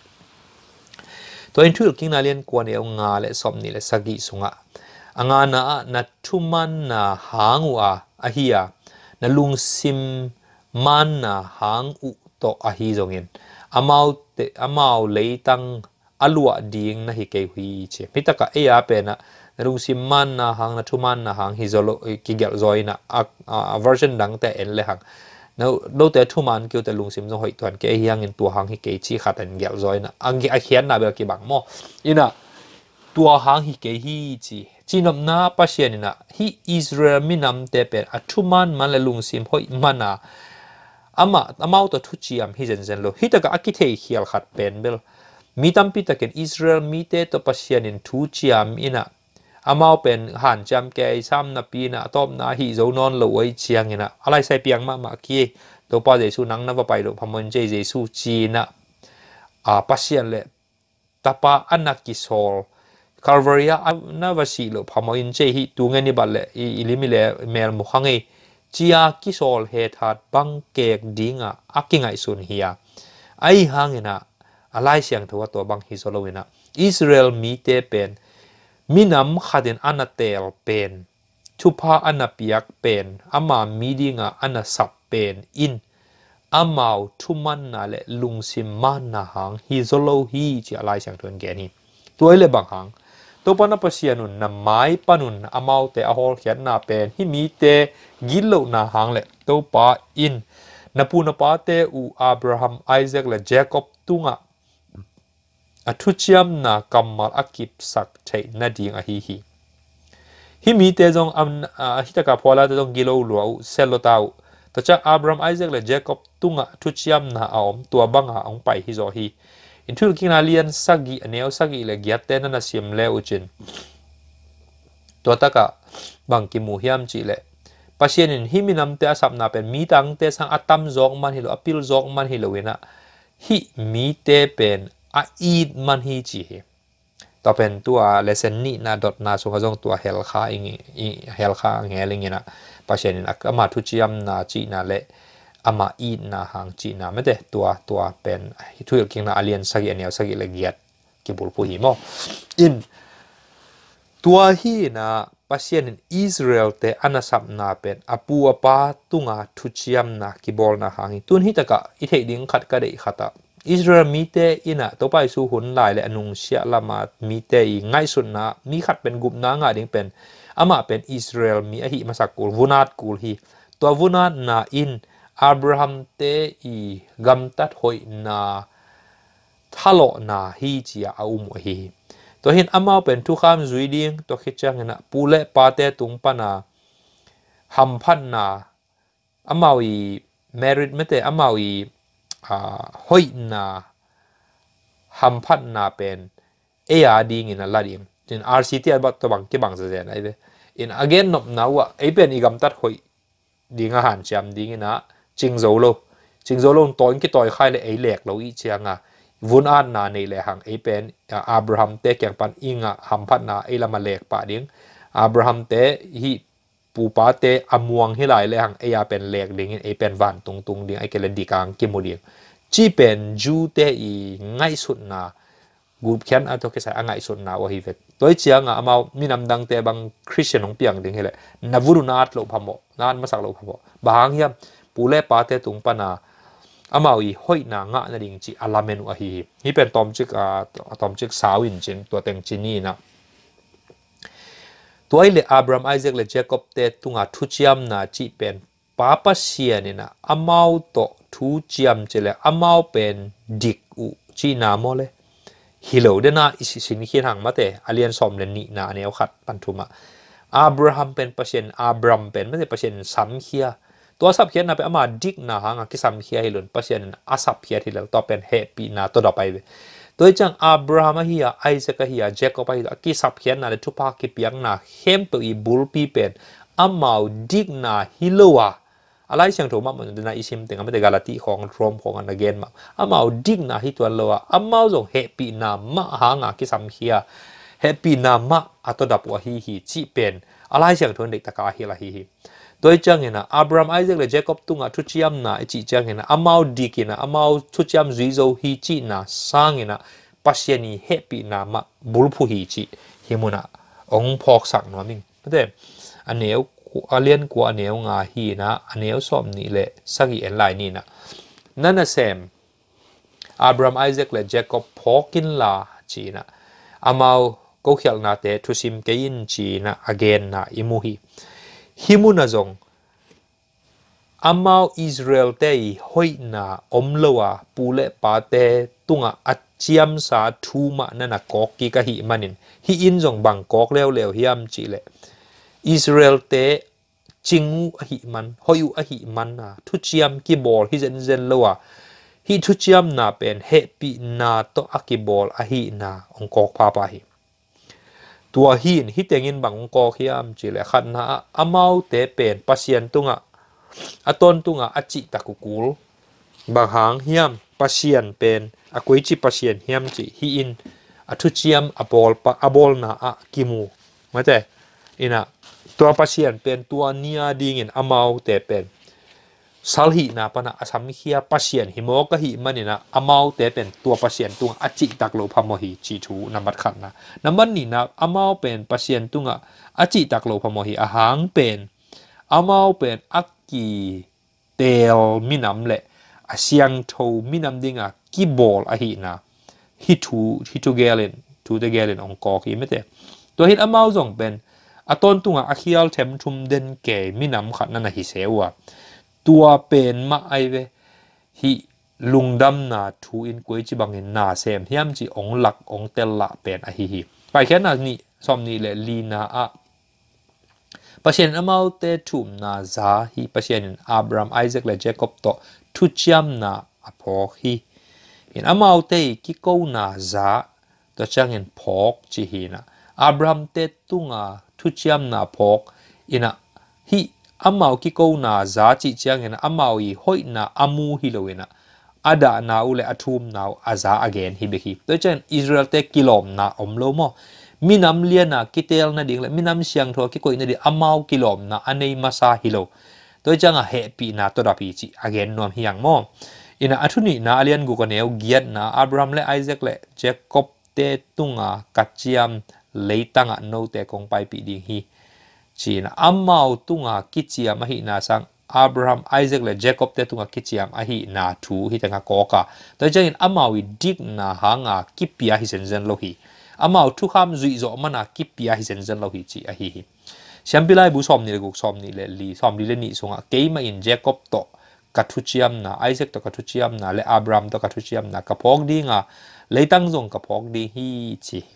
ตัวอินทุลกิงนาเลียนกวนเอวงาและสอมนีและสกิสุงะ angana na thuman na hangua ahia na lungsim man na hang u to ahi zongin amau te amau leitang alua ding na hi ke hui che pitaka e a pe na lungsim man na hang na thuman na hang hi zolo eh, ki gel zoina a version dang te en le hang no do te thu man kêu te lung sim zo hoi tuan ke hiang in tu hang hi ke chi khat an gel zoi na ang gi a khian na bel ki bang mo ina ตัวหางฮิเกฮีจีจีนอมนาปัสยานินะฮิอิสราเอลมินำเตเป็นอัตุมันมันเลลุงซิมฮอยมานาอามาอามาตัวทุจีอัมฮิเจนเจนโลฮิตกะอักิเทเฮียลขัดเป็นเบลมีตัมพิตะเกนอิสราเอลมีเตตัวปัชยานินทุจีอัมอินะอามาเป็นหันจำแกซ้ำนับปีนะตอมนาฮิโจนอนโลไยเชียงอินะอะไรใส่เปียงมามากี้ตัวป้าเจสุนังนับไปหลพมันเจเจสุจีนะอาปัสยานเลตาปาอันนักกิโซล Carvaria na vasi lo phamo in che hi tu ngani balle i ilimi le mel mu hangi chia kisol he that bang kek dinga akingai sun hiya ai hangena alai siang thwa to bang hi solowina Israel mi te pen minam khaden anatel pen thupa anapiak pen ama mi midinga ana sap pen in amau thuman na le lungsim man na hang hi zolo hi chi alai siang thon ge ni tuai le bang hang ตัวปนปเสียนุนนำไม้ปนุนอามาเตอหอลเขียนนาเป็นที่มีเตกิลโลนาหังเลตัวปาอินนับปูนปาเตอูอับราฮัมไอแซคและเจคอบตุงะอทุชยมนากรรมลอกิบสักใช่นาดีงอฮิฮิฮิมีเตจงอันฮิตกาพอลาเตจงกิโลลัวเซลโลตาวแต่จะอับราฮัมไอแซคและเจคอบตุงะทุชยมนาออมตัวบังหาองไปฮิโซฮี in thul king alian sagi aneo sagi le giaten na siam le uchin to taka bang ki mu hiam chi le pasien in himinam te asap na pen mi tang te sang atam zok man hilo apil zok man hilo wena hi mi te pen a id man hi chi he to pen tua lesson ni na dot na so hazong tua hel kha ingi hel kha ngeling ina pasien in akama thu chiam na chi na le อามาอีนาหางจีนาไม่เดตัวตัวเป็นทุยกิงนาอาเลียนสักอย่างเนียวสักอย่างละเอียดกิบุลผู้หิมออินตัวฮีนะพัศยนอิสราเอลเตอันสับนาเป็นอปูอปาตุงาทุชิยมนากิบอลนาหางตุนฮิตะกะอิเทดิงขัดกะเดขัตะอิสราเอลมีเตอินะตัวไปสู่หุนหลายและอนุงเชียละมามีเตอีง่ายสุดนะมีขัดเป็นกลุ่มนางาดิงเป็นอามาเป็นอิสราเอลมีอหิมาสักกูลวุนาตกูลฮีตัววุนาตนาอิน Abraham te i gam tat hoi na thalo na hi chia a um hi to hin ama pen thu kham zui ding to khi chang na pule pa te tung pa na ham phan na amawi merit mete amawi a hoi na ham phan na pen e a ding in a ladim tin rct al bat to bang ke bang zazen ai be in again nop na wa e pen i gam tat hoi dinga han cham ding na จิงโจโลจิงโจโลตอนก่ตอนใครเลยไอเล็กเราอีเชียงอ่ะวุ่นอันนาในเลยหังไอเป็นอาบราฮัมเตะแข่งปันอิงอ่ะหัมพัฒนาไอละมาเล็กป่าดิ้งอาบราฮัมเตะฮีปูปาเตะอมวงให้หลายเลยหังไอยาเป็นเล็กดิ้งไอเป็นวันตุงตุงดิ้งไอเกลดีกลางกิมูดิ้งจีเป็นจูเตะอีง่ายสุดนะกูเขียนอันทุกใส่อ่างไอสุดนาว่าฮิเวกโดยเชียงอ่ะมามีนำดังเตะบางคริสเตียนของเปียงดิ้งให้เลยนับวุ่นนัดโลภะโมนันมาสักโลภะโมบางย่างปูเล่ปาเตตุงปนาอามาวีห้อยนางะนั่ริงจีอัลลามนุอหีนี่เป็นตอมจิกอาตอมจิกสาวินจินตัวเต็งจินีนะตัวไอเลอับรามไอเซกเลเจคอบเตตุงอาทุจิมนาจีเป็นป้าปัสเซียนนะอามาตทุจิมเจเลอามาเป็นดิกอุจีนามอเลฮิโลเดนาอิสินเขียนหังมาเตอเลียนสอมเลนีนาเนวขัดปันทุมะอับราฮัมเป็นประเชนอับรามเป็นไม่ใช่ประเชนสามเคียตัวสับเขียนนะเป็นอมาดิกนะฮะงกิสัมเขีย้หลุนปัสยานะอาสับเขียทีเรลต่อเป็นเฮปีนะตัวต่อไปเยตัวจังอับราฮัมฮิยาไอเซกฮิยาเจคอบปตัวกิสับเขียนนะเดทุพากิปยังนะเข้มตัวอีบุลปีเป็นอามาดิกนะฮิลวาอะไรเชียงถูกมาเหมือนในอิชิม่กงไม่ได้กาลติของรวมของอันเกนมาอามาดิกนะฮิตัวโลวาอามาส่งเฮปีนามะหางากิสัมเขียเฮปีนามะอัตดับวะฮิฮิจิเป็นอะไรเชียงถูกเด็กตะกาฮิละฮิฮิ tôi chăng hề na à? Abraham Isaac là Jacob tung à chút chiam na chỉ chăng hề na à? amau đi kia na amau chút chiam duy dâu hi chi na sang hề na à? pasiani happy na ma bulpu hi chi hi mu na ông phok sắc nó mình thể anh nếu anh liên của anh nếu ngà hi na anh nếu xóm nị lệ sắc hi lại nị na nên là xem Abraham Isaac là Jacob phokin là chi na amau câu khéo na thế thu sim cái in chi na again na imu hi himuna zong amau israel te hoi na omlowa pule pa te tunga achiam sa thu ma na na kok ki ka hi manin hi in zong Bangkok leo leo hiam chi le israel te chingu a hi man hoyu a hi man na thu chiam ki bol hi zen zen lowa hi thu chiam na pen he pi na to akibol a hi na ong kok pa pa hi ตัวหินฮิตเองินบังกอกยามจีเลขันนาอามาเตเป็นปัสยันตุงะอาตนตุงะอจิตะกุกูลบางหางเฮียมปัสยันเป็นอากุยจิปัสยันเฮียมจีฮิอินอาทุจิียมอาบอลปะอาบอลนาอากิมูมาเจอินะตัวปัสยันเป็นตัวเนียดิงินอามาเตเป็นสั่งหินาปะนะสามีเฮียปัเียนหิมอกหิมันเนี่ยอามาวเตเป็นตัวปัเียนตัวอจิตักโลพมหิจีทูนับบัดขันนะนับบันนี่นะอามาวเป็นปัเียนตัวอจิตักโลพมหิอาหางเป็นอามาวเป็นอักกีเตลมินัมเละอเสียงทูมินัมดิ่งอ่ะกิบอลอหินาฮิทูฮิทูเกลินทูเตเกลินองกอกีไม่เตะตัวฮิตอามาวส่งเป็นอตอนตัวอ่ะอคียัลเทมทุมเดนเกมินัมขันนั่นนะฮิเซวะตัวเป็นมาไอเวฮีลุงดำนาทูอินกวยจิบังเงินนาเซมเฮียมจิองหลักองเตลละเป็นอหิฮิไปแค่นั้นนี่ซอมนี่แหละลีนาอะปะเชนอมาเตทุมนาซาฮีปะเชนอับรามไอแซคและเจคอบโตทุจยมนาอพอฮีอินอมาเตกิโกนาซาตัวจังเงินพอกจิฮีนะอับรามเตตุงาทุจยมนาพอกอินะฮี amau ki ko na za chi chiang hen amau i hoi na amu hi loena ada na ule athum na aza again hi behi to chen israel te kilom na om omlo mo minam lia na kitel na ding la minam siang tho ki koi na di amau kilom na anei masa hilo to chang a he pi na to da pi chi again nom hiang mo ina athuni na alian gu ko neo giat na abraham le isaac le jacob te tunga kachiam leitanga no te kong pai pi ding hi chỉ china amau tunga kichiam ahi na sang Abraham Isaac le Jacob te tunga kichiam ahi na thu hi tanga koka to jang in amawi dik na hanga kipia hi zen zen lo hi amau thu kham zui zo mana kipia hi zen zen lo hi chi ahi hi siambilai bu som ni le guk som ni le li som li le ni sunga keima in Jacob to kathuchiam na Isaac to kathuchiam na le Abraham to kathuchiam na kapok dinga leitang zong kapok di hi chỉ chi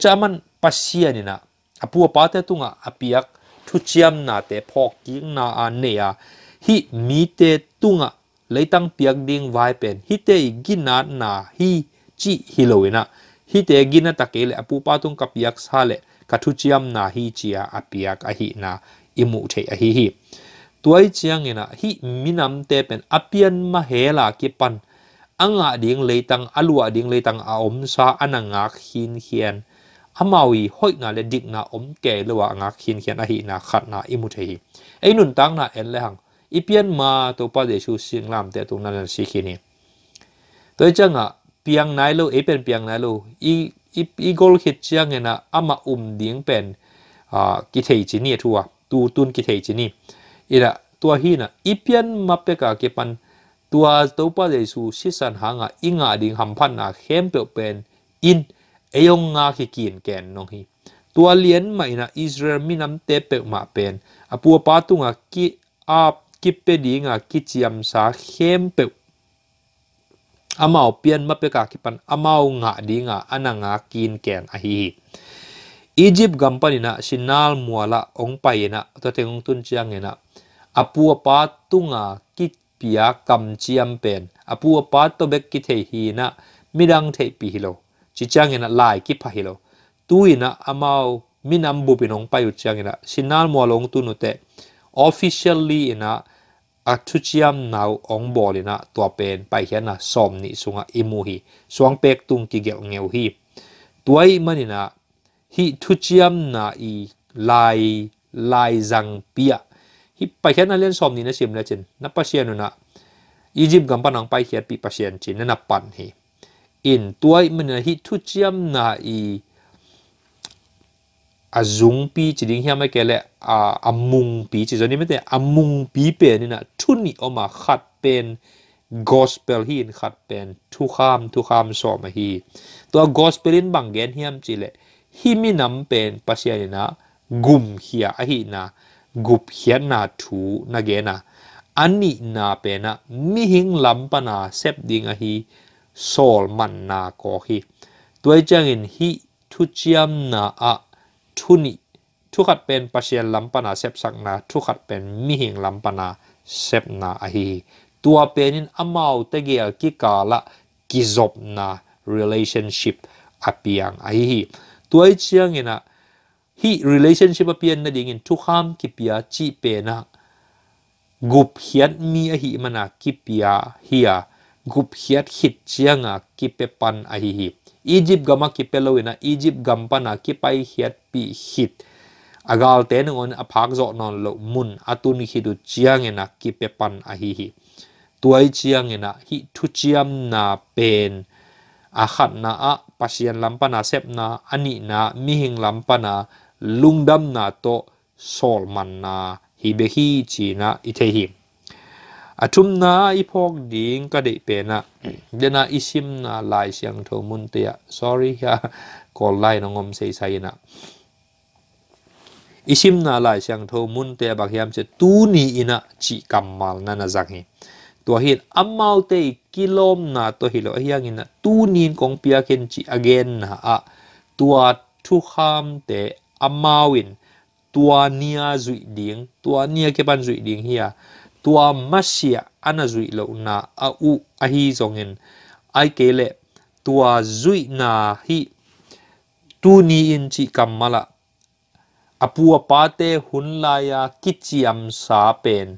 to Pasia man na อะปัวปา t ตต nga ะอ m Product 者 duai changnya tissaracup матrako hai Cherh ГосSi cittayathasa. c น e r t i z n e k a a difeetilihedadin eteab Help idapath rachaya l i g ก t u s 예처 ᵁghaathzeogi, whaanath descend fire i n ิ a h i h e s i r i s t น d e t h a m u p l t e n s i ดิงเลย a ัง i s g ,Kaan e s a t h c hàm ý hội hamawi hoina le dikna omke lewa anga khin khian ahi na imu imuthe hi ấy tăng tangna en le hang ipian ma to pa de chu singlam te tu nan si khini toi changa piang nai lo ấy pen piang nai lo i i i gol khit chiang ena ama um ding bên a ki thei chi ni thuwa tu tun ki thei chi ni ira tua hi na ipian ma pe ka ke pan tua to pa de chu si san hanga inga ding ham phan na hem pe pen in ayong nga ki kin ken nong hi tua lien mai na israel mi minam te pe ma pen apua pa tu nga ki a ki pe di nga ki chiam sa khem pe amao pian ma pe ka ki pan amao nga di nga ananga kin ken a hi Egypt gampani na sinal muala ong payena to tengong tun chiang ena apua pa tunga ki pia kam chiam pen apua pa to bek ki thei hi na midang thei pi lo. จีจางเงินละลายกิบพะฮิโลตู้อินะอามาวมินัมบุปินองไปอยู่จางเงินละสินาลมัวลงตุนุเตออฟฟิเชียลลี่อินะอัตฉริยมนาวองบอลินะตัวเป็นไปเห็นนะสอมนิสุงะอิมูฮีสวงเป็กตุงกิเกลเงวฮีตัวอีมันินะฮิทุจิยมนาอีลายลายจังเปียฮิไปเห็นนะเรียนสอมนินะเชื่อมเลยจินนับเปอร์เซียนุนะอียิปต์กัมปะนังไปเห็นปีเปอร์เซียนจินนับปันฮีอินตัวมันฮิทุเจียมนาอีอาจุงปีจริงเฮียไม่แก่ละอาอามุงปีจริงนี่ไม่แต่อามุงปีเป็นนี่นะทุนนี่ออกมาขัดเป็นกอสเปลฮีนขัดเป็นทุขามทุขามสอมาฮีตัวกอสเปลินบางแกนเฮียมจิเลฮิมินำเป็นปัษยานี่นะกุมเฮียอฮีนะกุบเฮียนาทูนาเกนะอันนี้นาเป็นนะมิหิงลำปนาเซบดิงอฮีซลมันนาโกฮีตัวเจ้าอินฮีทุจียมนาอะทุนิทุขัดเป็นปัจเจยลัมปนาเซบสักนา ทุขัดเป็นมิหิงลัมปนาเซบนาอฮีตัวเป็นอินอเมาอตเกียกิกาละกิจบนา relationship อเปียงอฮีตัวเจ้าอินอะฮี relationship อเปียนน่าดิ่งนทุขามกิปยาจีเป็นะกุบเฮียนมีอฮีมานากิปยาเฮีย gup hiat hit chianga ki pe pan ahihi hi egypt gama ki pe egypt gampana ki pai hiat pi hit agal te ngon aphak zo non lo mun atun hi du chiangena ki pe pan ahihi hi tuai chiangena hi thu chiam na pen akhat na a pasian lampana sep na ani na mihing lampana lungdam na to solman na hi be hi à achumna iphok ding ka de pe na hmm. na isim na lai siang tho mun te sorry ya call lai no ngom sei sai na isim na lai siang tho mun te bak hiam che tu ni ina chi kam mal na na zang hi to hin amal te kilom na to hi lo hiang ina tu nin kong pia ken chi again na a tua thu kham te amawin tua nia zui ding tua nia ke ban zui ding hi tua masia anazui lo na a u a hi zongen ai kele tua zui na hi tu ni in chi kamala apua pate hun la hunlaya kichiam sa pen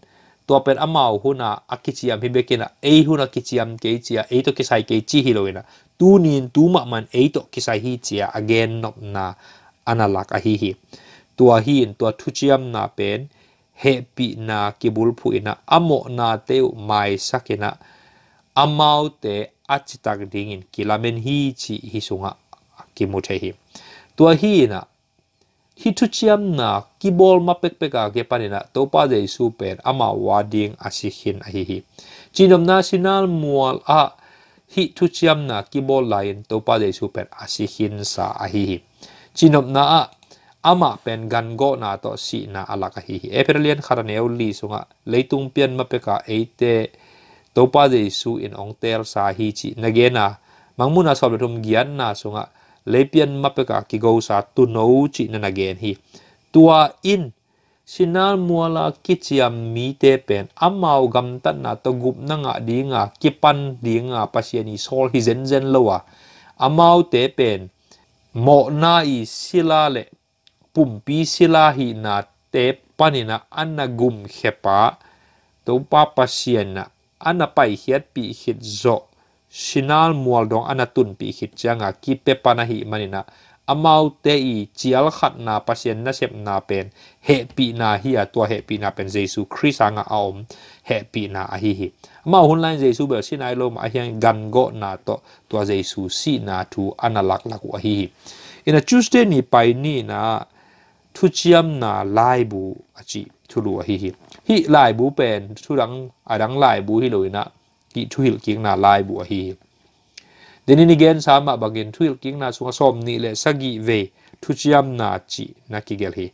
tua pen amau huna akichiam hi bekina ei huna kichiam ke chia ei to sai ke chi hi loina tu ni in tu ma man ei to sai hi chia again nop na analak a hi hi tua hi in tua thuchiam na pen hẹp bị na kibul phu ina amo na teu mai sakina amau te achitak ding in kilamen hi chi hi sunga kimuthe hi tua hi na hi thu chiam na kibol ma pek peka pan na to pa de su pen ama wa ding asihin hi hi chinom na sinal mual a hi thu chiam na kibol lain to pa de su pen asihin sa hi hi chinom na a ama pen gan go na to si na ala ka hi e eperlian khara eu li sunga leitung pian ma peka eite topa de su in ong ter sa hi chi nagena mangmuna sob rum gian na sunga lepian ma peka ki go sa tu no chi na nagen hi tua in sinal muala kichiam mi te pen ama gam tan na to gup na nga di nga kipan di nga pasiani sol hi zen zen lowa amau te pen mo na i sila le pumpi sila na te panina anna hepa to papa na anna pai hiat pi hit zo sinal mual dong anna tun pi hit janga ki pe panahi manina amau te i chial khat na pasien na sep na pen he pi na hi a tua he pi na pen jesu christ anga aom he pi na a hi hi amau hun lain jesu be sinai lo ma hian gan go na to to jesu si na tu analaklaku lak ina hi hi in a tuesday ni pai ni na ทุเชียมนาลายบูอาจีทุลัวฮิฮิฮิลายบูเป็นทุรังอาดังลายบูฮิเลยนะฮิทุฮิลกิงนาลายบูฮิเดนินิเกนสามะบางเกนทุฮิลกิงนาสุขสมนี่แหละสกิเวทุเชียมนาจีนักกิเกลฮิ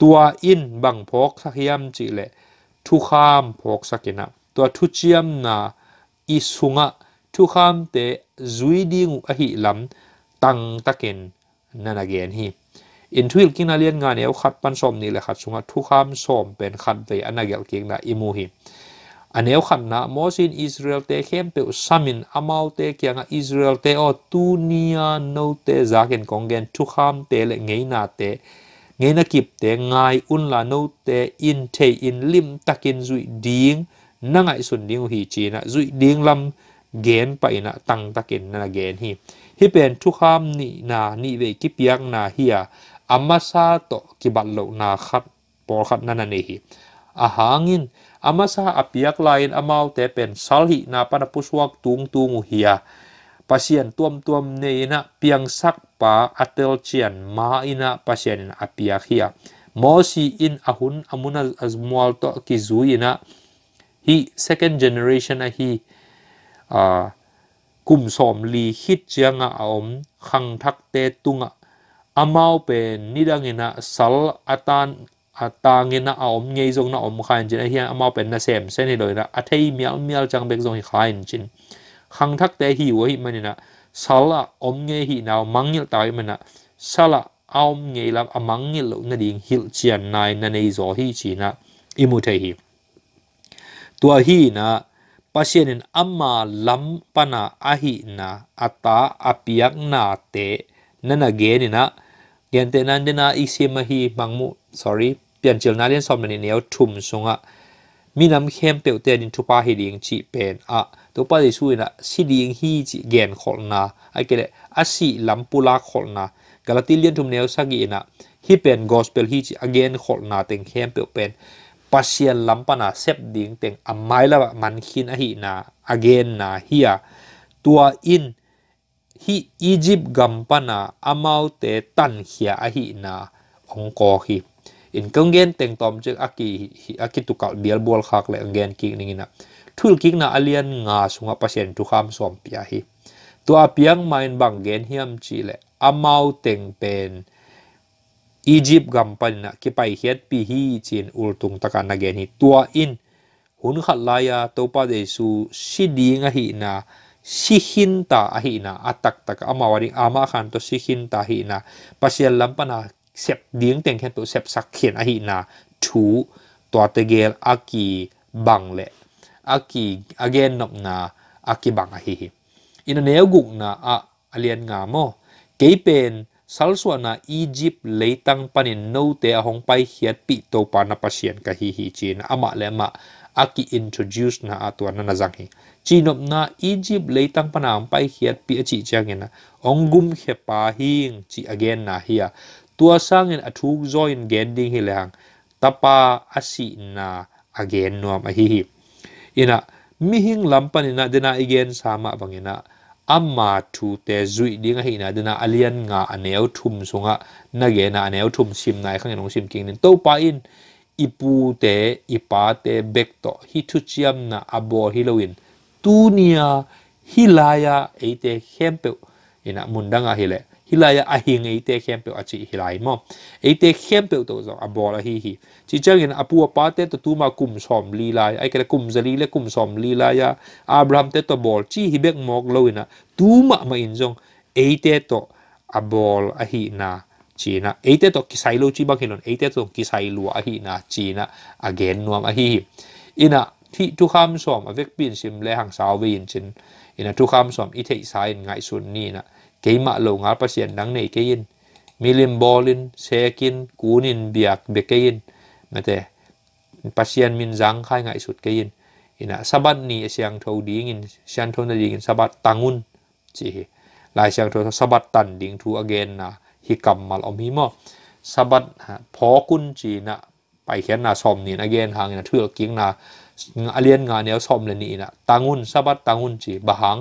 ตัวอินบังพกสักยามจีแหละทุข้ามพกสักนะตัวทุเชียมนาอิสุงะทุข้ามเตจุยดิงอหิลำตังตะเกนนันเกนฮิอินทวิลกินาเลียนงานเอวขัดปันสมนี่แหละขัดสุงทุกขามสมเป็นขัดไปอันนักเกลกิงนะอิมูฮิอันเอวขัดนะมอสินอิสราเอลเตเข้มเปอุสามินอามาเตเกียงอิสราเอลเตอตูเนียโนเตจากเกนกองเกนทุกขามเตและไงนาเตไงนักิบเตงายอุนลาโนเตอินเทอินลิมตักินจุยดิ้งนั่งไอสุนดิ้งฮีจีนะจุยดิ้งลำเกนไปนะตังตะกินนะเกนฮีที่เป็นทุกขามนี่นานี่เวกิเปียกนาเฮีย amasa to kibatlo na khat por khat nananehi ahangin amasa apiak lain amau te pen salhi na pana puswak tung tungu pasien tuam tuam neina piang sakpa atel cian ma ina pasien apiak hia mosi in ahun amuna azmual to kizuina hi second generation a hi uh, kum som li hit chianga aom khang thak te tunga amau pe nidangena sal atan atangena aom ngei jong na om khain jin hian amau pen na sem sen hi loira athei mial mial chang bek jong hi khain chin khang thak te hi wo hi manina sala om nge hi naw mangil tai mana sala aom ngei lam amangil lo na ding hil chian nai na nei zo hi china imu te hi tua hi na pasienin amma lam pana ahi na ata apiak na te นั่นอ g a i n นี่นะเกนเตนันเดนาอีเซมาฮีบางมุ sorry เปลี่ยนเจลนาเลียนสอมนันเนียวทุ่มสงะมีน้ำเค็มเปียวเตนินทุปาฮีดิงจีเป็นอะตัวป้าดิช่วยนะซีดิงฮีจีเกนขอลนาไอเกลอาศิลัมปุลาขอลนากาลติเลียนทุ่มเนียวสักีนะฮีเป็นกอสเปลฮีจีอเกนขอลนาเต็งเค็มเปียวเป็นปัสเชียนลัมปนาเซบดิงเต็งอัมไมละมันคินอหินาอเกนนาเฮียตัวอิน hi Egypt na amau te tan hia a na ong ko hi in kong gen teng tom chek aki aki tu kal bial bol khak le gen ki ning na thul king na alian nga sunga pasien tu kham som pia hi tu a piang main bang gen hiam chi le amau teng pen Egypt gampan na ki pai hiat pi hi chin ul tung taka na gen hi tua in hun khat la to pa de su si ding a hi na sihinta ahina atak tak amawaring ama khan to sihinta hina pasial lampana sep dieng teng khen to sep sakhen ahina thu to tegel aki bangle aki again nop na aki bang ahi hi in ne guk na a alian nga mo ke pen salswa na egypt leitang panin no te ahong pai hiat pi to pa na pasien ka hi hi chin ama le ma aki introduce na atwa na na jang hi chỉ nộp na egypt leitang panam pai hiat pi chi changena ongum khepa hing chỉ again na hia tua sang in athuk join gending hi lehang tapa asi na again nuam mà hi hi ina mihing lampan ina dena again sama ina amma thu te zui ding hi na dena alian nga aneu thum sunga nage na aneu thum sim nai khang nong sim king to pa in ipu te ipa te bek to hi thu chiam na abo hi loin tunia hilaya eite hempel ina mundanga hile hilaya ahing eite hempel achi hilai mo eite hempel to zo abola hi hi chi chang in apua pate to tuma kum som lila. ai kala kum zali le kum som lila ya abraham te to bol chi hibek mok lo ina tuma ma in jong eite to abol ahi na na. eite to kisai lo chi bang hilon eite to kisai lu ahi na na. again nuam ahi ina ที่ทุกคำสอมอเวกปีนชิมและหังสาววินชินอินะทุกคำสอมอิเทสายง่ายสุนนี่นะเกี่ยมะลงอาปเรีเนดังในเกยินมิลิมบอลินเซกินกูนินเบียกเบกเกยินมาแต่ปอร์เนมินจังค่ายง่ายสุดเกยินอินะสบัดนี่เสียงท่ดีงินเสียงท่ดีงินสบัดตังุนจีลายเสียงท่าสบัดตันดิงทูอเกนนะฮิกัมมาลอมิมอสบัดพอกุนจีนะไปเขียนนาสมนี่นะเกนทางนะเทือกกิงนาอาเลียนงานเนี่ยสอมเลยนี่นะตังุนสบัดตังุนจีบหัง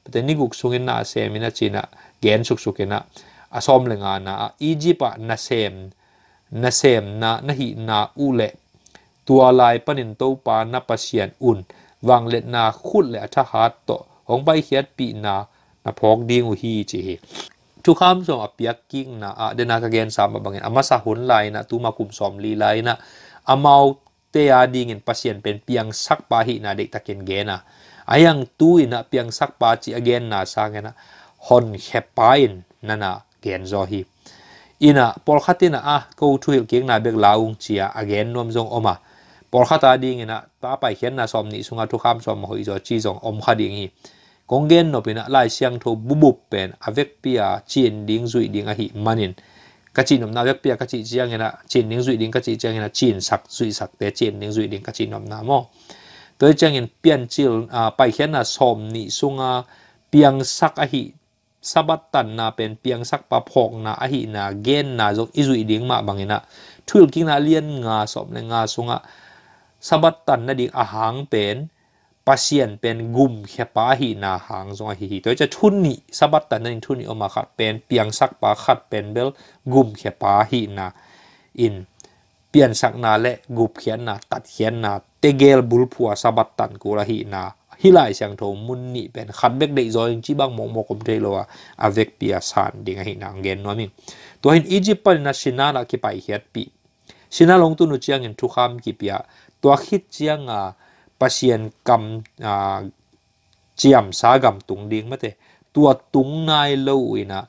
แต่นี่กุกสุงินนาเซมินาจีนะเกนสุกสุกินะอาสอมเลยงานนะอีจีปะ์นาเซมนาเซมนานาฮนาอูเลตัวลายปนินโตปานาปเชียนอุนวางเล็ดนาคุดเละทหัรโตของใบเขียดปีนานาพอกดีงูฮีจีทุกคำส่งอเปียกกิ้งนะเดนากเกนสามแบบบางอย่างอามาสะหุนไลนะตูมาคุมสอมลีไลนะอามาว te a ding pasien pen piang sak pa hi na dek takin gena ayang tu ina piang sak pa chi again na sangena hon hepain nana gen zo hi ina por khatina a ah, ko thuil keng na bek laung chia agen nom jong oma por khata ding ina ta pai hian na som ni sunga thu kham som hoi zo chi jong om kha ding hi konggen no pina lai siang tho bubup pen avek pia chin ding zui ding a hi manin ก็จีนนมนาวเรียกเปียก็จีเจียงเงนะจีนนิ่งสุยดิ้งก็จีเจียงเงนะจีนสักสุยสักแต่จีนนิ่งสุยดิ้งก็จีนนมนาวมอตัวเจียงเงนเปียนจิลอ่าไปเขียนนะสมนิสุงะเปียงสักอหิสบัดตันนาเป็นเปียงสักปะพอกนาอหินาเกนนาจงอิสุยดิ้งมาบางเงนะทุลกิงนาเลียนงาสมเลงาสุงะสบัดตันนาดิ้งอาหางเป็นปัสเซียนเป็นกลุ่มแคปาหินาหางซงอาฮีฮีตัวจะทุนนี่สบัดแต่ในทุนนี่ออกมาขัดเป็นเปียงสักปาขัดเป็นเบลกลุ่มแคปาหินาอินเปียงสักนาและกลุ่มเขียนนาตัดเขียนนาเตเกลบุลพัวสบัดตันกุระหินาฮิลายเสียงโทมุนนี่เป็นขัดเบกเดย์จอยจีบังมองมองคมเทโลว่าอเวกเปียสันดิ่งหินางเกนนัวมิงตัวหินอียิปต์เป็นนาชินาละกี่ไปเฮียดปีชินาลงตุนุจียงเงินทุกคำกี่ปีตัวคิดเจียงอ่ะปะเชียนกำเจียมสากำตุงดิงมาเตตัวตุงนายเลวอินะ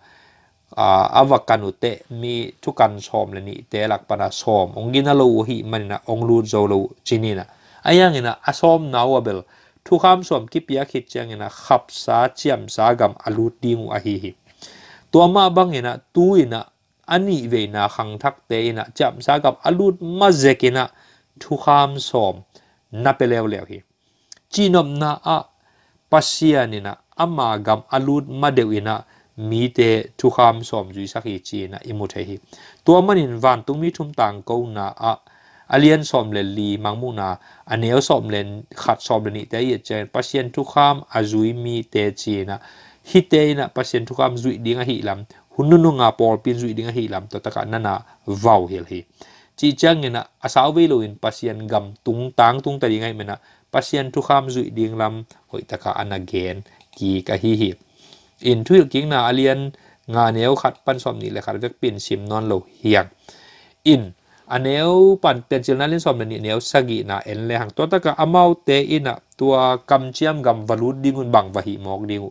อาวกันุเตมีทุกันชอมเลยนี่เตลักปนาชอมองกินาลูหิมันนะองลูโจลูจินีนะไอ้ยังไงนะอชอมนาวเบลทุกคำสวมกิปยาคิดยังไงนะขับสาเจียมสากำอลูดิงอหิหิตัวมาบังไงนะตุยนะอันนี้เวนะขังทักเตนะจำสากรบอลูดมาเจกินะทุกคำสวมนับไปแล้วแล้วฮีจีนอมนาอะปัสเาียนินะอามากำอลูดมาเดวินะมีเตทุคามสมจุยสักฮีจีนะอิมุเทฮีตัวมันินวันตุมีทุมต่างกูนาอะอเลียนสอมเลนลีมังมูนาอเนียวสอมเลนขัดสอมเลนิแต่เตยเจนปัสเาียนทุคามอาจุยมีเตจีนะฮิเตนะปัสเาียนทุคามจุยดิงงหิลำหุนนุงาปอลปินจุยดิงงหิลำตัวตะกันนันาวาวเฮลฮี chi chang ina vi ve luin pasien gam tung tang tung tari ngai mena pasien thu kham zui ding lam hoi taka anagen ki ka hi hi in thuil king na alian nga neo khat pan som ni le khat vek pin sim non lo hiang in aneu pan pen chil na lin som ni neo sagi na en le hang to taka amau te ina tua kam chiam gam valut dingun bang va hi mok dingu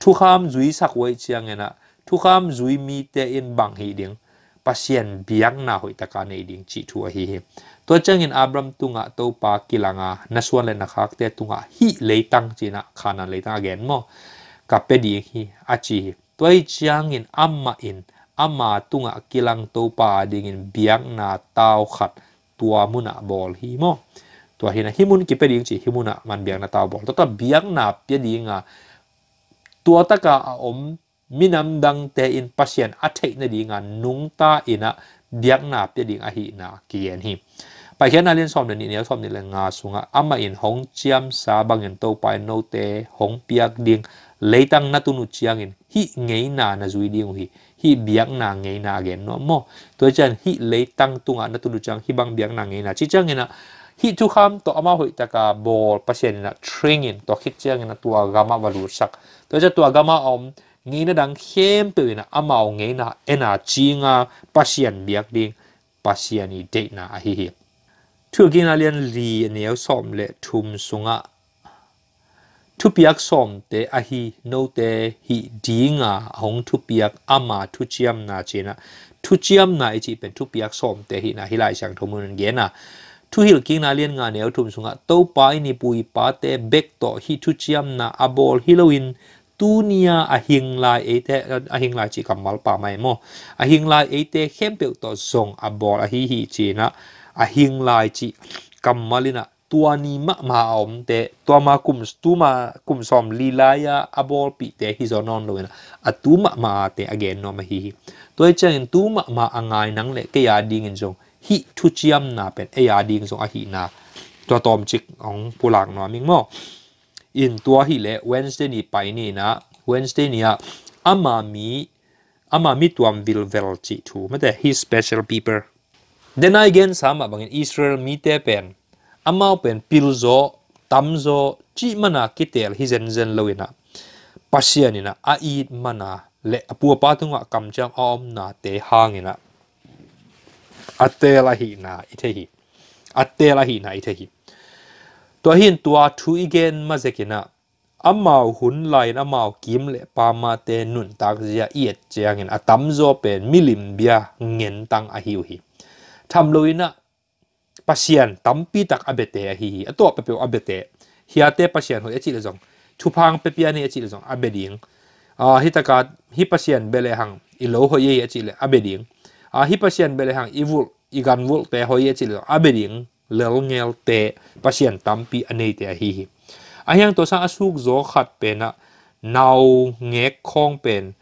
thu kham zui sak wai chiang ena thu kham zui mi te in bang hi ding pasien biang na hoi taka nei ding chi thu hi hi to in abram tunga to pa kilanga naswan le nakhak te tunga hi leitang china khana leitang again mo kape di hi achi hi toi in amma in amma tunga kilang to pa ding in biang na tau khat tua muna bol hi mo hi na himun ki pe ding chi himuna man biang na tau bol to ta biang na pe ding a tua taka a om minam dang te in pasien a thei na ding a nung ta in a diak na pe ding a hi na kien hi pai hian alin som ni ne som ni le nga sunga ama in hong chiam sa bang in to pai no te hong piak ding leitang na tunu chiang in hi ngei na na zui ding hi hi biang na ngei na gen no mo to chan hi leitang tunga na tunu chang hi bang biang na ngei na chi chang ina hi tu kham to ama hoi taka bol pasien na training to khit chiang ina tua gama valu sak to cha tua gama om nghĩ nó đang khem bự na amau nghe na ena chi nga pasien biak ding pasien i date na a hi hi thu gina lian li neo som le thum sunga thu piak som te a hi no te hi dinga hong thu piak ama thu chiam na chena thu chiam na chi pen thu piak som te hi na hi lai thông thomun ge na thu hiểu king là liên nga neo thum sunga to pa ni pui pa te bek to hi thu chiêm na abol Halloween tu nia a hing lai e te a hing lai chi kam mal pa mai mo a hing lai e te khem pe to song a bol a hi hi chi na a hing lai chi kam malina tua ni ma ma om te tua ma kum tu ma kum som li lai ya a bol pi te hi zo non lo na a tu ma ma te again no ma hi hi toi chen tu ma ma angai nang le ke ya ding in jong hi thu chiam na pen e ya ding jong a hi na tua tom chik ong pulang no ming mo in tua hi le wednesday ni pai ni na wednesday ni a ama mi ama mi tuam vil vel chi thu ma te hi special people then again sama bangin israel mi te pen amau pen pilzo tamzo chi mana kitel hi zen zen loina pasianina a i mana le apua pa patunga kamchang om na te hangina atela hi na ite hi atela hi na ite hi ตัวหินตัวทูอีเกนมาเจกินะอามาหุ่นไลน์อามากิมเล่ปามาเตนุนตักเจียเอียดเจียงเงินอตัมโซเป็นมิลิมเบียเงินตังอาิวหีทำเลยนะปัียนตัมปีตักอเบเตอาิหีตัวเปเปียวอเบเตเฮียเตปัียนหัวเอจิเลจงชูพังเปเปียนี่เอจิเลจงอเบดิงอ่าฮิตากาฮิปัียนเบเลหังอิโลหัวเยเอจิเลอเบดิงอ่าฮิปัียนเบเลหังอีวุลอีกันวุลเตหัวเยจิเลจงอเบดิง lel ngel te pasien tampi anei te hi hi a hiang to sa asuk zo khat pe na nau nge khong pen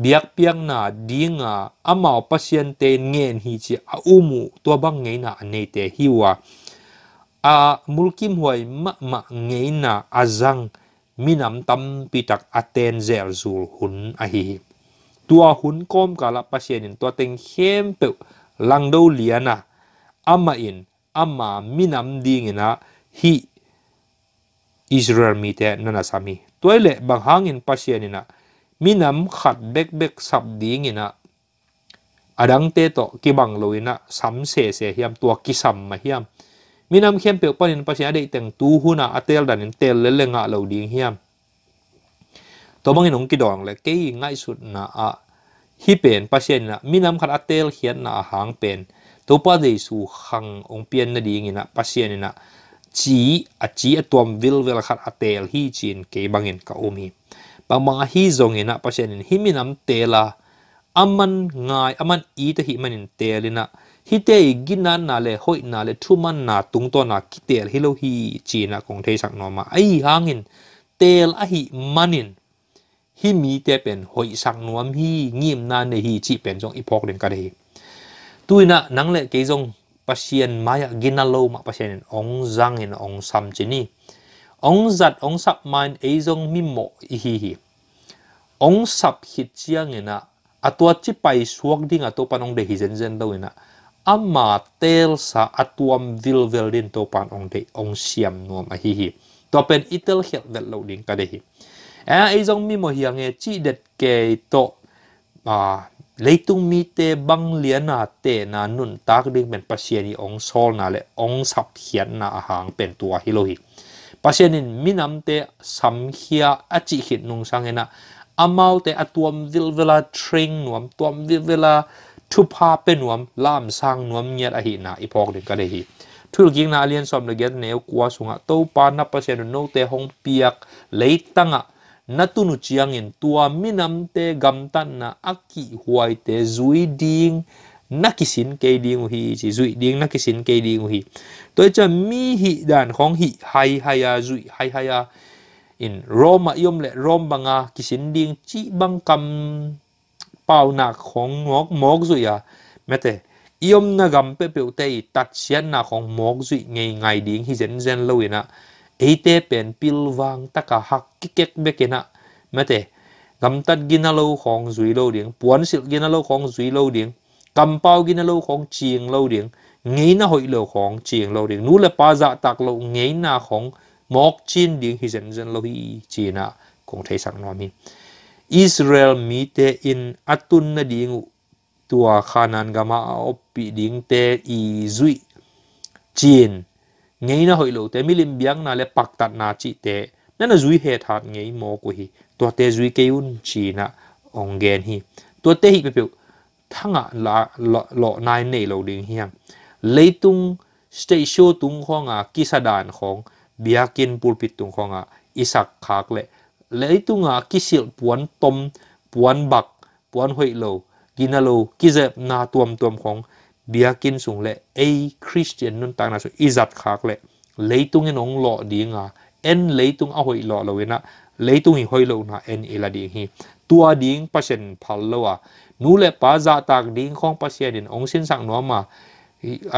biak piak na dinga amao pasien te ngen hi chi a umu bang ngei na anei te hi wa a mulkim huai ma ma ngei na azang minam tam pitak aten zel zul hun a hi tua hun kom kala pasien in to teng hem pe lang do liana ama in ama minam ding ina hi Israel mi te nana sami toile bang hangin pasian ina minam khat bek bek sap ding ina adang te to ki bang loina sam se se hiam tua ki sam ma hiam minam khem pe panin pasian dei teng tu huna atel dan in tel le lenga lo ding hiam to bangin ong ki dong le ke ngai sut na a hi pen pasian na minam khat atel hian na hang pen topa de su hang ong pian na ding ina pasien ina chi a chi atom vil vel khat atel hi chin ke bangin ka umi bang mga hi zong ina pasien in nam tela aman ngai aman i ta hi manin telina hi te gina na le hoi na le thu man na tung to na kitel hi lo hi china kong thei sak no ma ai hangin tel a hi manin hi mi te pen hoi sak nuam hi ngim na ne hi chi pen jong ipok len ka dei tuy nã nang le cái dòng pasien maya ginalo mà pasien ông giang hiện ông sam chỉ ni ông giật ông sắp mind ấy e dòng mi mộ hi hi ông sắp hit chiang hiện na atua chi pai suak ding ato panong de hizen zen đâu hiện na ama tel sa atuam vil vel din to pan ông de ông siam nuam a hi hi to pen itel hel vel lo ding ka de hi a ấy e dòng mi mộ hiang e chi det ke to à ลยตุงมีเตบังเลียนนาเตนานุนตากดึงเป็นปเชียนีองซอลนาและองสับเขียนนาหางเป็นตัวฮิโลฮิตปเชียนินมินำเตสัมเฮียอจิหิตนุงสังเงนะอามาเตอตัวมิลเวลาทริงนวมตัวมิลเวลาทุพาเป็นนวมล่ามสร้างนวมเงียอหินาอีพอกดึงก็ได้ฮิทุกิงนาเรียนสอบเลเกตเนวกัวสุงะโตปานับปเชียนโนเตหงเปียกเลยตั้งอ่ะ natunu chiangin tua minam te gamtan na aki huai te zui ding nakisin ke ding hi chỉ zui ding nakisin ke ding hi tôi cho mi hi dan khong hi hai haya zui hai haya in roma yom le rom banga kisin ding chi bang kam pau na khong ngok mok zui ya mete yom na gam pe pe te tat sian na khong mok zui ngày ngày ding hi zen zen lâu ina thế ate pen pil wang taka hak kikek bekena mate gam tat ginalo khong zui lo ding puan sil ginalo khong zui lo ding kam gina ginalo khong chieng lo ding Nghe na hội lo khong chieng lo ding nu là pa za tak lo Nghe na khong mok chin ding hi dân zen lo hi china kong thai sang no mi israel mi thế in atun na ding tua khanan gama op pi thế te i zui chin ngei na hoilo te milim biang na le pak tat na chi te nên là zui he that ngei mo của hi to te zui ke un chi na ong gen hi to te hi pe thang à lọ lọ nai nei lo đình hiang leitung stay show tung khonga kisadan khong biakin pulpit tung khonga isak khak le leitunga kisil puan tom puan bak puan hội lộ, hoilo ginalo kizep na tuam tuam khong biakin sung le a christian nun tang na so izat khak le leitung en ong lo dinga en leitung a hoi lo lo wena leitung hi hoi lo na en ela di hi tua ding pasien phal lo wa nu le pa za tak ding khong pasien in ong sin sang no ma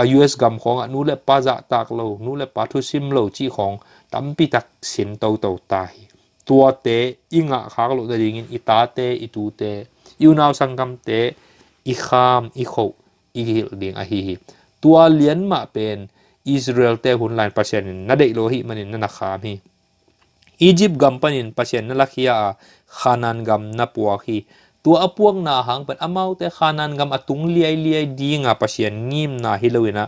a us gam khong a nu le pa za tak lo nu le pa thu sim lo chi khong tam pi tak sin to to ta hi tua te inga khak lo da ding in ita te itu te you sang sangam te i kham i khou อีกเดียงอหีฮีตัวเลียนมาเป็นอิสราเอลเตหุนไลน์ปรจเจนนั่นเด็โลหิมันนินนั่นข้ามีอียิปต์กัมปันินปรจเจนนั่นลัขี้อาขานันกัมนับวาฮีตัวอพวกนาหังเป็นอามาแต่ขานันกัมอตุงเลียเลียดีงาปัจเจนงิมนาฮิลวินะ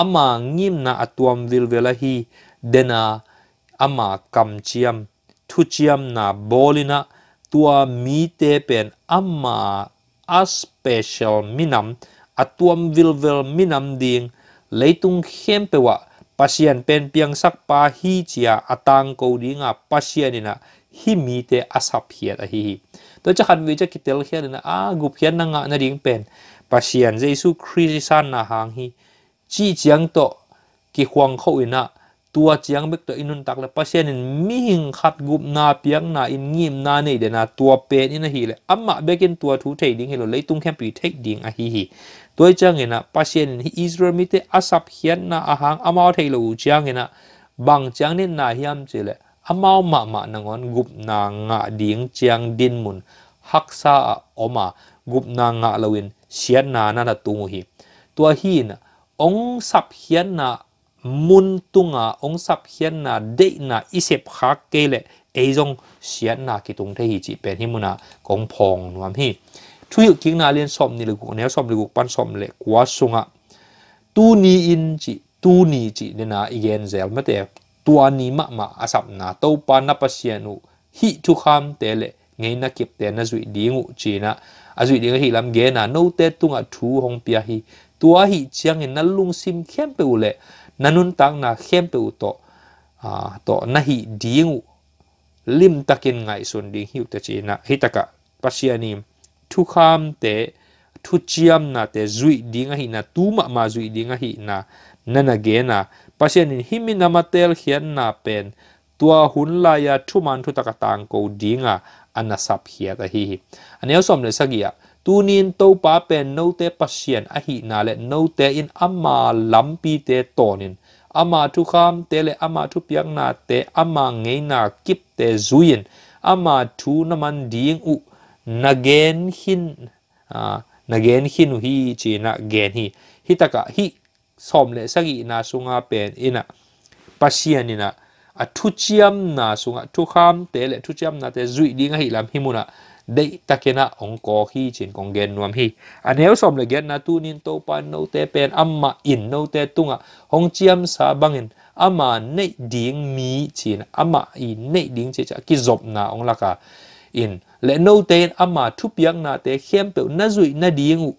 อามางิมนาอตัวมวิลเวลาฮีเดนาอามากัมเชียมทุเชียมนาโบลินะตัวมีเตเป็นอามาอัสเปเชียลมินัม atuam vilvel minam ding leitung wa pasian pen piang sak pa hi chia atang ko dinga pasian ina hi mi te asap hiat a hi hi to cha khan vi cha kitel hian ina a gup hian na nga na ding pen pasian jesu christ san na hang hi chi chiang to ki huang kho ina tua chiang bek to inun tak le pasian in mi hing khat gup na piang na in ngim na nei de na tua pen ina hi le amma bekin tua thu thei ding hi lo leitung khem pi thei ding a hi hi tôi chẳng nghe na bác pasien Israel mi te asap hian na ahang amau thấy lo chẳng nghe na bằng chẳng nên na hiam chile amau ma ma na ngon gup na nga ding chẳng din mun hắc haksa oma gup na nga lawin sian na na tu hi tôi hi na ông sap hian na mun tunga ông sap hian na de na isep khak ấy giống sian na kí tung thấy hi chỉ pen hi muna kong phong nuam hi ทุยกิงนาเลียนสอมนี่เลยกูเนี่ยสอมเลยกูปั้นสอมเลยกว่าสงะตูนีอินจิตูนีจิเนี่ยนะอีเกนเซลมาแต่ตัวนี้มากมาอาศับนาเต้าปานับเสียนุฮิทุกคำเตะเลยไงนักเก็บแต่นะจุดดีงูจีนะอาจุดดีงฮิลำเกนะโนเตตุงอ่ะทูหงเปียฮีตัวฮิเชียงเห็นนั่นลุงซิมเข้มไปอุเลยนั่นนุนตังนะเข้มไปอุโตอ่าโตนะฮิดีงูลิมตะกินไงส่วนดีฮิวเตจีนะฮิตะกะปัสเซียนิม thu kham te thu chiam na te zui dinga hi na tu ma ma zui dinga hi na nana ge na pasien in himi namatel hian na pen tua hun la ya thu man thu taka tang ko dinga ana sap hi ta hi anel som le sagia tunin to pa pen no te pasien a hi na le no te in amma lampi te tonin ama thu kham te le ama thu piang na te ama ngei kip te zuin ama thu naman ding u nagen hin à, nagen hin hi chỉ na gen hi hi ta cả hi som lệ sắc na sunga pen ina pasian ina a thu chiam na sunga thu kham te lệ thu chiam na te zui đi ngay hi lam hi muna đây ta kia na ông có khi trên con gen nuam hi à nếu som lệ gen na tu nin to pan no te pen amma in no te tunga hong chiam sa bangin ama nei ding mi chin ama i nei ding che cha ki zop na ong laka in le no ten ama thu piang na te khem pe na zui na dingu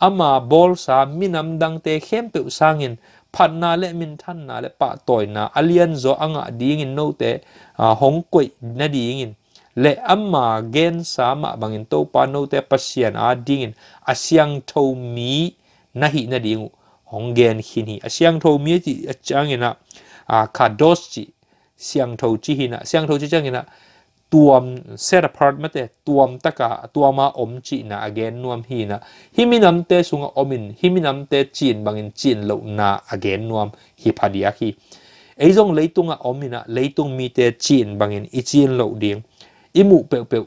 ama bol sa minam dang te khem pe sangin phan na le min than na le à, pa toy na alian zo anga ding in no te hong koi na ding in le amma à, gen sa ma bangin to pa no te pasian a ding in asyang tho mi na hi na ding hong gen hin hi asyang tho mi chi chang ina a khados chi siang tho chi hina siang tho chi chang ina tuam set apart mà mate tuam taka mà om chi na again nuam hi na himinam te sunga omin himinam te chin bangin chin lo na again nuam hi phadia hi eizong leitunga omina tung mi te chin bangin ichin lo ding imu pe pe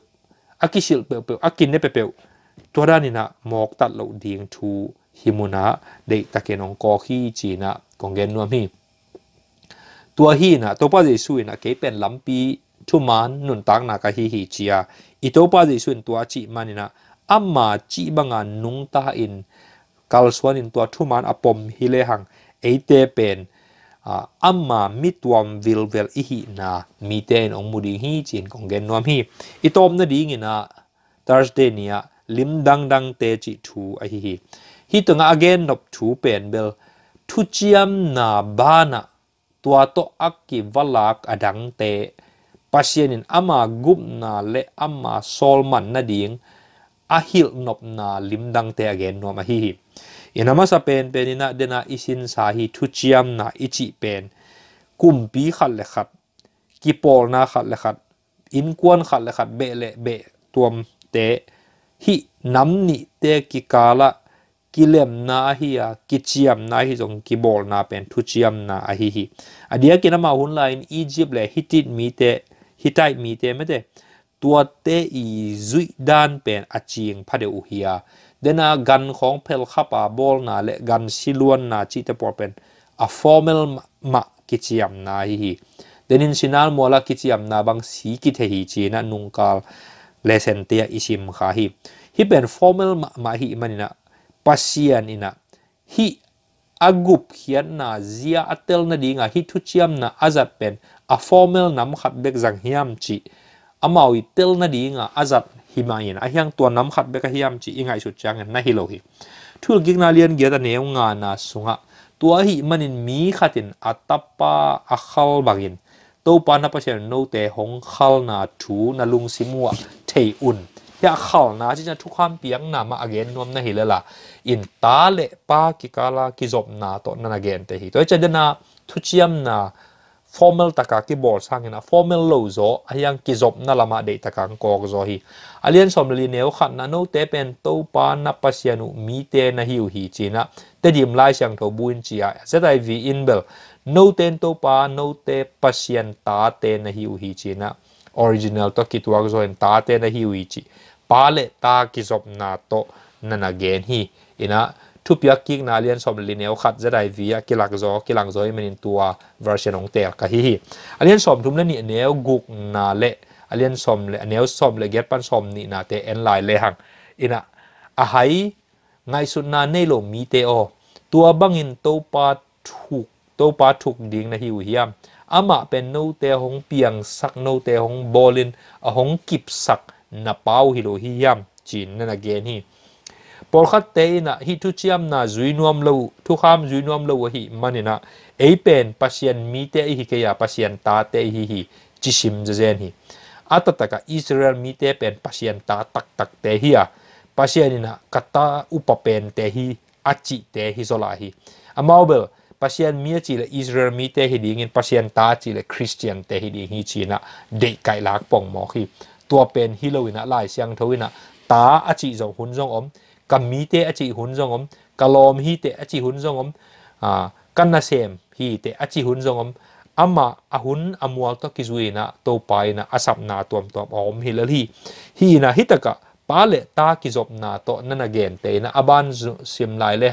akisil pe pe akinne pe pe tuarani na mok tat lo ding thu himuna de takenong ko hi chi na gen nuam hi tua hi na topa jesu na ke pen lampi ทุมานนุนตักนากะฮิฮิจียอิโตปาจิสุนตัวจีมันินะอามาจีบังานนุงตาอินกาลสวนินตัวทุมานอปมฮิเลหังเอเตเป็นอามามิตวมวิลเวลอิฮินามีเตนองมุดิฮีจีนกองเกนนวมฮีอิโตมนดีงินะทาร์สเดเนียลิมดังดังเตจิทูอฮิฮิฮิตงอาเกนนบทูเป็นเบลทุจิยมนาบานะตัวโตอักกิวลักอดังเตปาเชียนินอามากุบนาเละอามาซอลมันนาดิงอาฮิลนบนาลิมดังเตะแกนนัวมาฮีฮีอนามาสเปนเป็นนาเดนาอิสินสาฮีทุจิยมนาอิจิเปนกุมปีขัดเลขัดกิปอลนาขัดเลขัดอินกวนขัดเลขัดเบเลเบตัวมเตะฮีน้ำนีเตกิกาละกิเลมนาฮิยากิจิยมนาฮิจงกิบอลนาเป็นทุจิยมนาอาฮีฮีอันเดียกินมาหุ่นไลน์อียิปต์เลฮิตินมีเตฮิตายมีเต็มไม่เต็ตัวเตอีซุยด้านเป็นอาจียงพระเดียวเฮียเดน่ากันของเพลขับอาบอลน่ะและกันชิลวนน่ะจิตเตปอเป็นอะฟอร์มัลมากิจยามน่ะฮีฮเดนินชินาลมัวละกิจยามน่ะบางสีกิเทฮิจีนันุงกาลเลเซนเตียอิชิมคาฮิฮิเป็นฟอร์มัลมาฮิมันนะปัศยซียนอินะฮิอากุบเขียนน่ะเซียอัตเตลน่ะดีง่ะฮิทุจิยามน่ะอาจจะเป็น a formal nam khat bek jang hiam chi amawi tel na dinga azat himain a hiang tua nam khat bek hiam chi ingai su chang na hi lo hi thul gigna lian ge da ne nga na sunga tua hi manin mi khatin atapa akhal bagin to pa na pasien no te hong khal na thu na lung simua thei un ya khal na chi na thu kham piang na ma again nom na hilela in ta le pa ki kala ki zop na to na again te hi to cha na thu chiam na formal taka ki bor sang ina formal lo zo ayang ki zop na lama de taka kok zo hi alien som li neo khat na no te pen to pa na pasianu mi te na hiu hi china te dim lai sang tho buin chia setai vi in bel no ten to pa no te pasien ta te na hiu hi china original to ki tuak zo en ta te na hiu hi chi pa ta ki zop na to nana gen hi ina ทุบยักกิกนาเลียนสมลินเนลขัดจะได้วิงกิลักจอกิลังจอยมันตัวเวอร์ชันของเตลกะฮิฮิอันลีนสมทุมเลนี่เนวกุกนาเละอันลีนสมเลเนวสมเลเกตปันสมนี่นาเตเอ็นไลเลหังอินะอาไฮไงสุดนาเนโลมีเตโอตัวบังอินโตปาถูกโตปาถูกดิ่งนะฮิวเฮียมอามาเป็นโนเตหงเปียงสักโนเตหงบอลินหงกิบสักนาเป้าฮิโรฮิยมจีนนั่นเกนฮีปอลคัดเตนะฮิตุชิอัมนาจุยนวมลูทุกามจุยนวมลูฮิมันนะเอเป็นปัศยนมีเตอฮิเกียปัศยนตาเตอฮิฮิจิชิมเจเจนฮิอัตตะกะอิสราเอลมีเตเป็นปัศยนตาตักตักเตฮิอาปัศยันนะกัตตาอุปเป็นเตฮิอัจิเตฮิโซลาฮิอามาเบลปัศยนมีจีละอิสราเอลมีเตฮิดิ่งินปัศยนตาจีละคริสเตียนเตฮิดิ่งินจีนะเด็กไก่ลักปองหมอกฮิตัวเป็นฮิโลวินะไล่เซียงทวินะตาอัจิจงหุนจงอม cầm mí tệ chỉ hun dong cà kalom hi tệ chỉ hun dong om à căn xem hi tệ chỉ hun dong om ama ahun amual to kizuina to paina asap na tuam tuam om hilal hi hi na hitaka lệ ta kizop na to nana gen te na aban sim lai le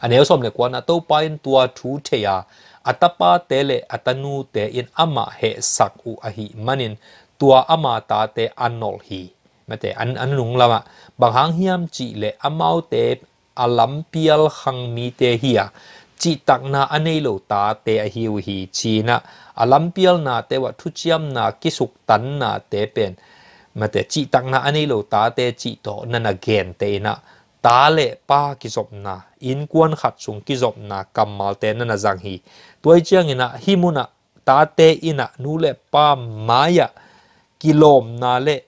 anh em som le quan na to pain tua thu te ya atapa te le atanu te in ama he sak u ahi manin tua ama ta te anol hi mà thế ăn anh lùng lắm à bằng hàng hiam chỉ lệ amau tế alam pial khang mi tế hiya chỉ tắc na anh ấy lâu ta tế hiu hi chi na alam pial na tế và thu chiam na kisuk tan na tế pen mà thế chỉ tắc na anh ấy lâu ta tế chỉ to na na gen tế na ta lệ pa kizop na in quan khát sung kizop na kamal tế na na zang hi tuổi chiang ina na, ta tế ina nule pa maya kilom na lệ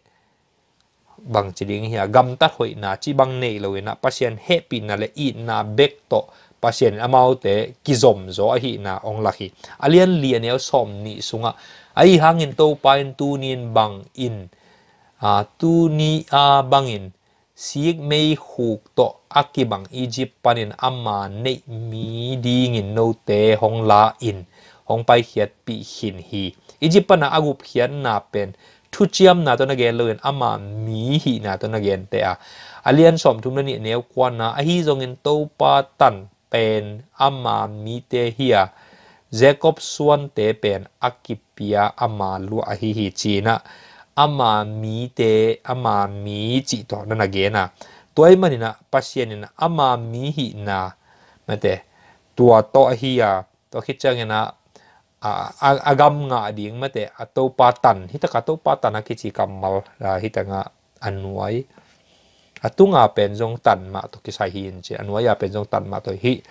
บางจีดิงเหียกำตัดหอยนาจีบางเนยเลยนะพัศยันเฮปินาเลอีนาเบกโตพัศยันอามาเตกิซอมโซอหินาองลักฮีอาเลียนเลียนเอลสอมนิสุงะไอหางินโตไปตูนินบังอินอาตูนีอาบังอินสีกไม่หูกโตอักบังอียิปต์ปานินอามาเนมีดีงินโนเตหองลาอินหองไปเขียดปีหินฮีอียิปต์ปนะอากุบเขียนนาเป็นทุเจียมนะตัวนักเรียนเลยอามามีหีนะตัวนักเรียนแต่อะอาเลียนสมทุนนี่เนียวกวนนะอฮีจงเงินโตปาตันเป็นอามามีเตเฮียเจคอบส่วนเตเป็นอากิเปียอามาลูอฮีฮีจีนะอามามีเตอามามีจิตตัวนักเรียนนะตัวไอ้มันนี่นะปัสเซียนนี่นะอามามีหีนะไม่แต่ตัวโตเฮียตัวคิดเจงนะ à gam agam nga ding mate ato patan hita ka to patan akichi kamal hita nga anuai atunga penjong tan ma to kisai hin che anuai penjong tan ma to hi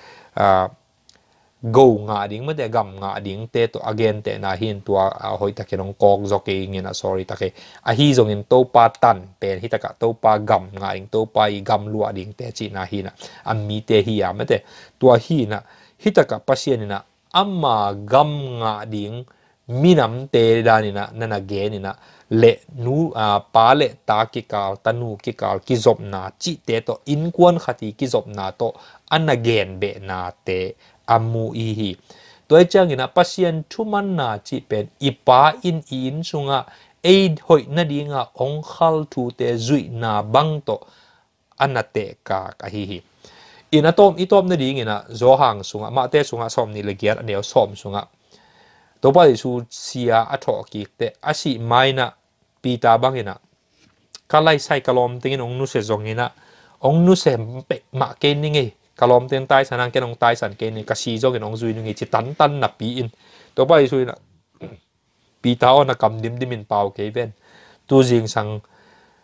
go nga ding mate gam nga ding te to again te na hin tua à hoi ta kenong kok zoke ngena sorry ta ke à hi jong in to patan pen hita ka to pa gam nga ding to pa i gam lua ding te chi na hina mi te hi à amate tua hi na hita ka pasien na amma gam nga ding minam te danina nana na le nu a pa le ta ki kal tanu ki kal ki zop na chi te to in kwan khati ki zop na to anna gen be na te amu i hi toi chang ina pasien thuman na chi pen ipa in in sunga aid hoi na dinga ong khal thu te zui na bang to anate ka ka hi hi in atom itom na ding ina zo hang sunga ma te sunga som ni legian aneo som sunga to pa su sia atho ki te asi maina pita bangina kalai sai kalom tingin ong nu se zongina ong nu se pe ma ke ninge kalom ten tai sanang ke nong tai san ke ni kasi zo ke nong zui ninge chi tan tan na pi in to pa su ina pita on na kam dim dim in pau ke ven tu jing sang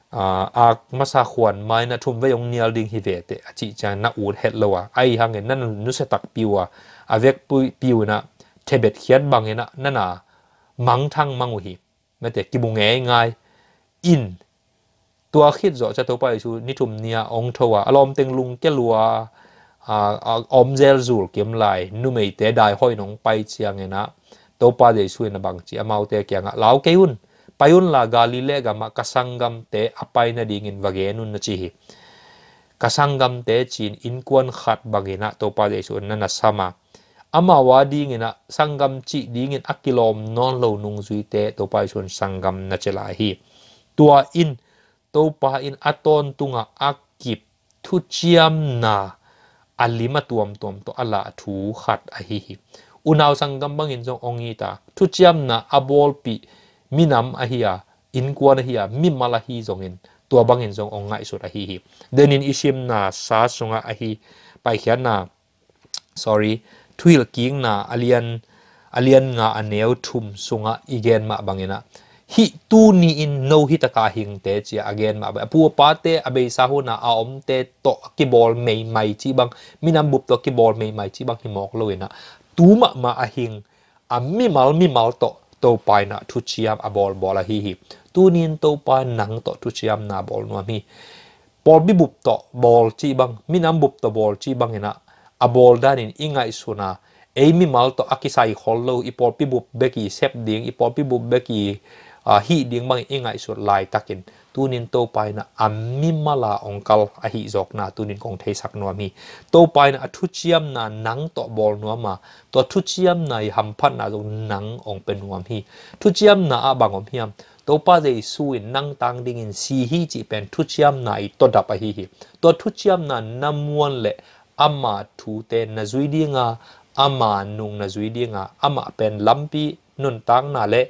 a masa khuan mai na thum ve yong nial ding hi ve te a na ur het lo wa ai hang en nan nu se tak piwa a vek pui piu na thebet khian bang ena na na mang thang mang hi na te ki bu nge ngai in tua khit zo cha to pai chu ni thum nia ong thowa alom teng lung ke lua a om zel zul kim lai nu mei te dai hoi nong pai chiang ena to pa de su na bang chi amau te kyang a lau un payun la galile gama kasanggam te apai na dingin vagenun na chihi kasanggam te chin inkuan khat bagina to pa de su na na ama wa dingina sanggam chi dingin akilom non lo nung zui te to pa sun sanggam na chela tua in to pa in aton tunga akip tu chiam na alima tuam tuam to ala thu khat ahihi hi unaw sanggam bangin jong ongi tu chiam na abol pi minam ahia in kuan ahia mi mala hi zongin tua bangin zong ong ngai sura hi hi denin isim na sa sunga ahi pai khian na sorry thuil king na alian alian nga aneu thum sunga igen ma bangena hi tu ni in no hi taka hing te chi again ma ba pu pa te abe sa hu na a om te to ki bol mei mai chi bang minam bup to ki bol mei mai chi bang hi mok ina, tu ma ma a hing a mi mal mi mal to to pai na thu abol bola hi to pa nang to thu na bol no mi bol bol chi bang minam bup bol chi bang ina abol danin ingai suna Amy Malto akisai hollow ipol pibup beki sep ding ipol pibup beki hi ding bang ingai sur lai takin ตูนินโตไปนะอัมมิมาลาองกัลอหิจอกนาตูนินของเทศักนัวมีโตไปนะทุเชียมนานังตอบอลนัวมาตัวทุเชียมในหัมพันนาตรงนังองเป็นนัวมีทุเชียมนาบังอมเฮียมตัวป้าเจสุยนั่งตังดิ่งินสีหิจิเป็นทุเชียมนาตัวดับไปหิตัวทุเชียมนานำวนเละอามาทูเตนนจุยดีงาอามานุงนจุยดีงาอามาเป็นลัมปีนุนตังนาเละ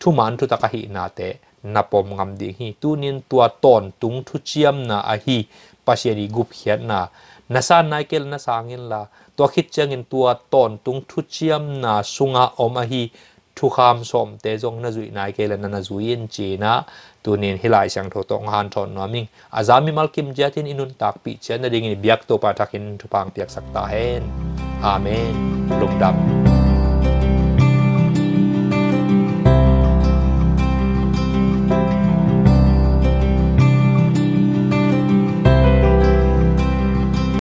ทุมันทุตะกะหินาเต na pom ngam ding hi tunin tua ton tung thu chiam na a hi pasiari gup khiat na nasa naikel na sangin la tua khit in tua ton tung thu chiam na sunga om a hi thu kham som te jong na zui nai ke na na zui in chi na tu nin hilai sang tho tong han thon no ming azami mal kim jatin inun tak pi chen na ding biak to pa takin thu pang piak sakta hen amen lum dam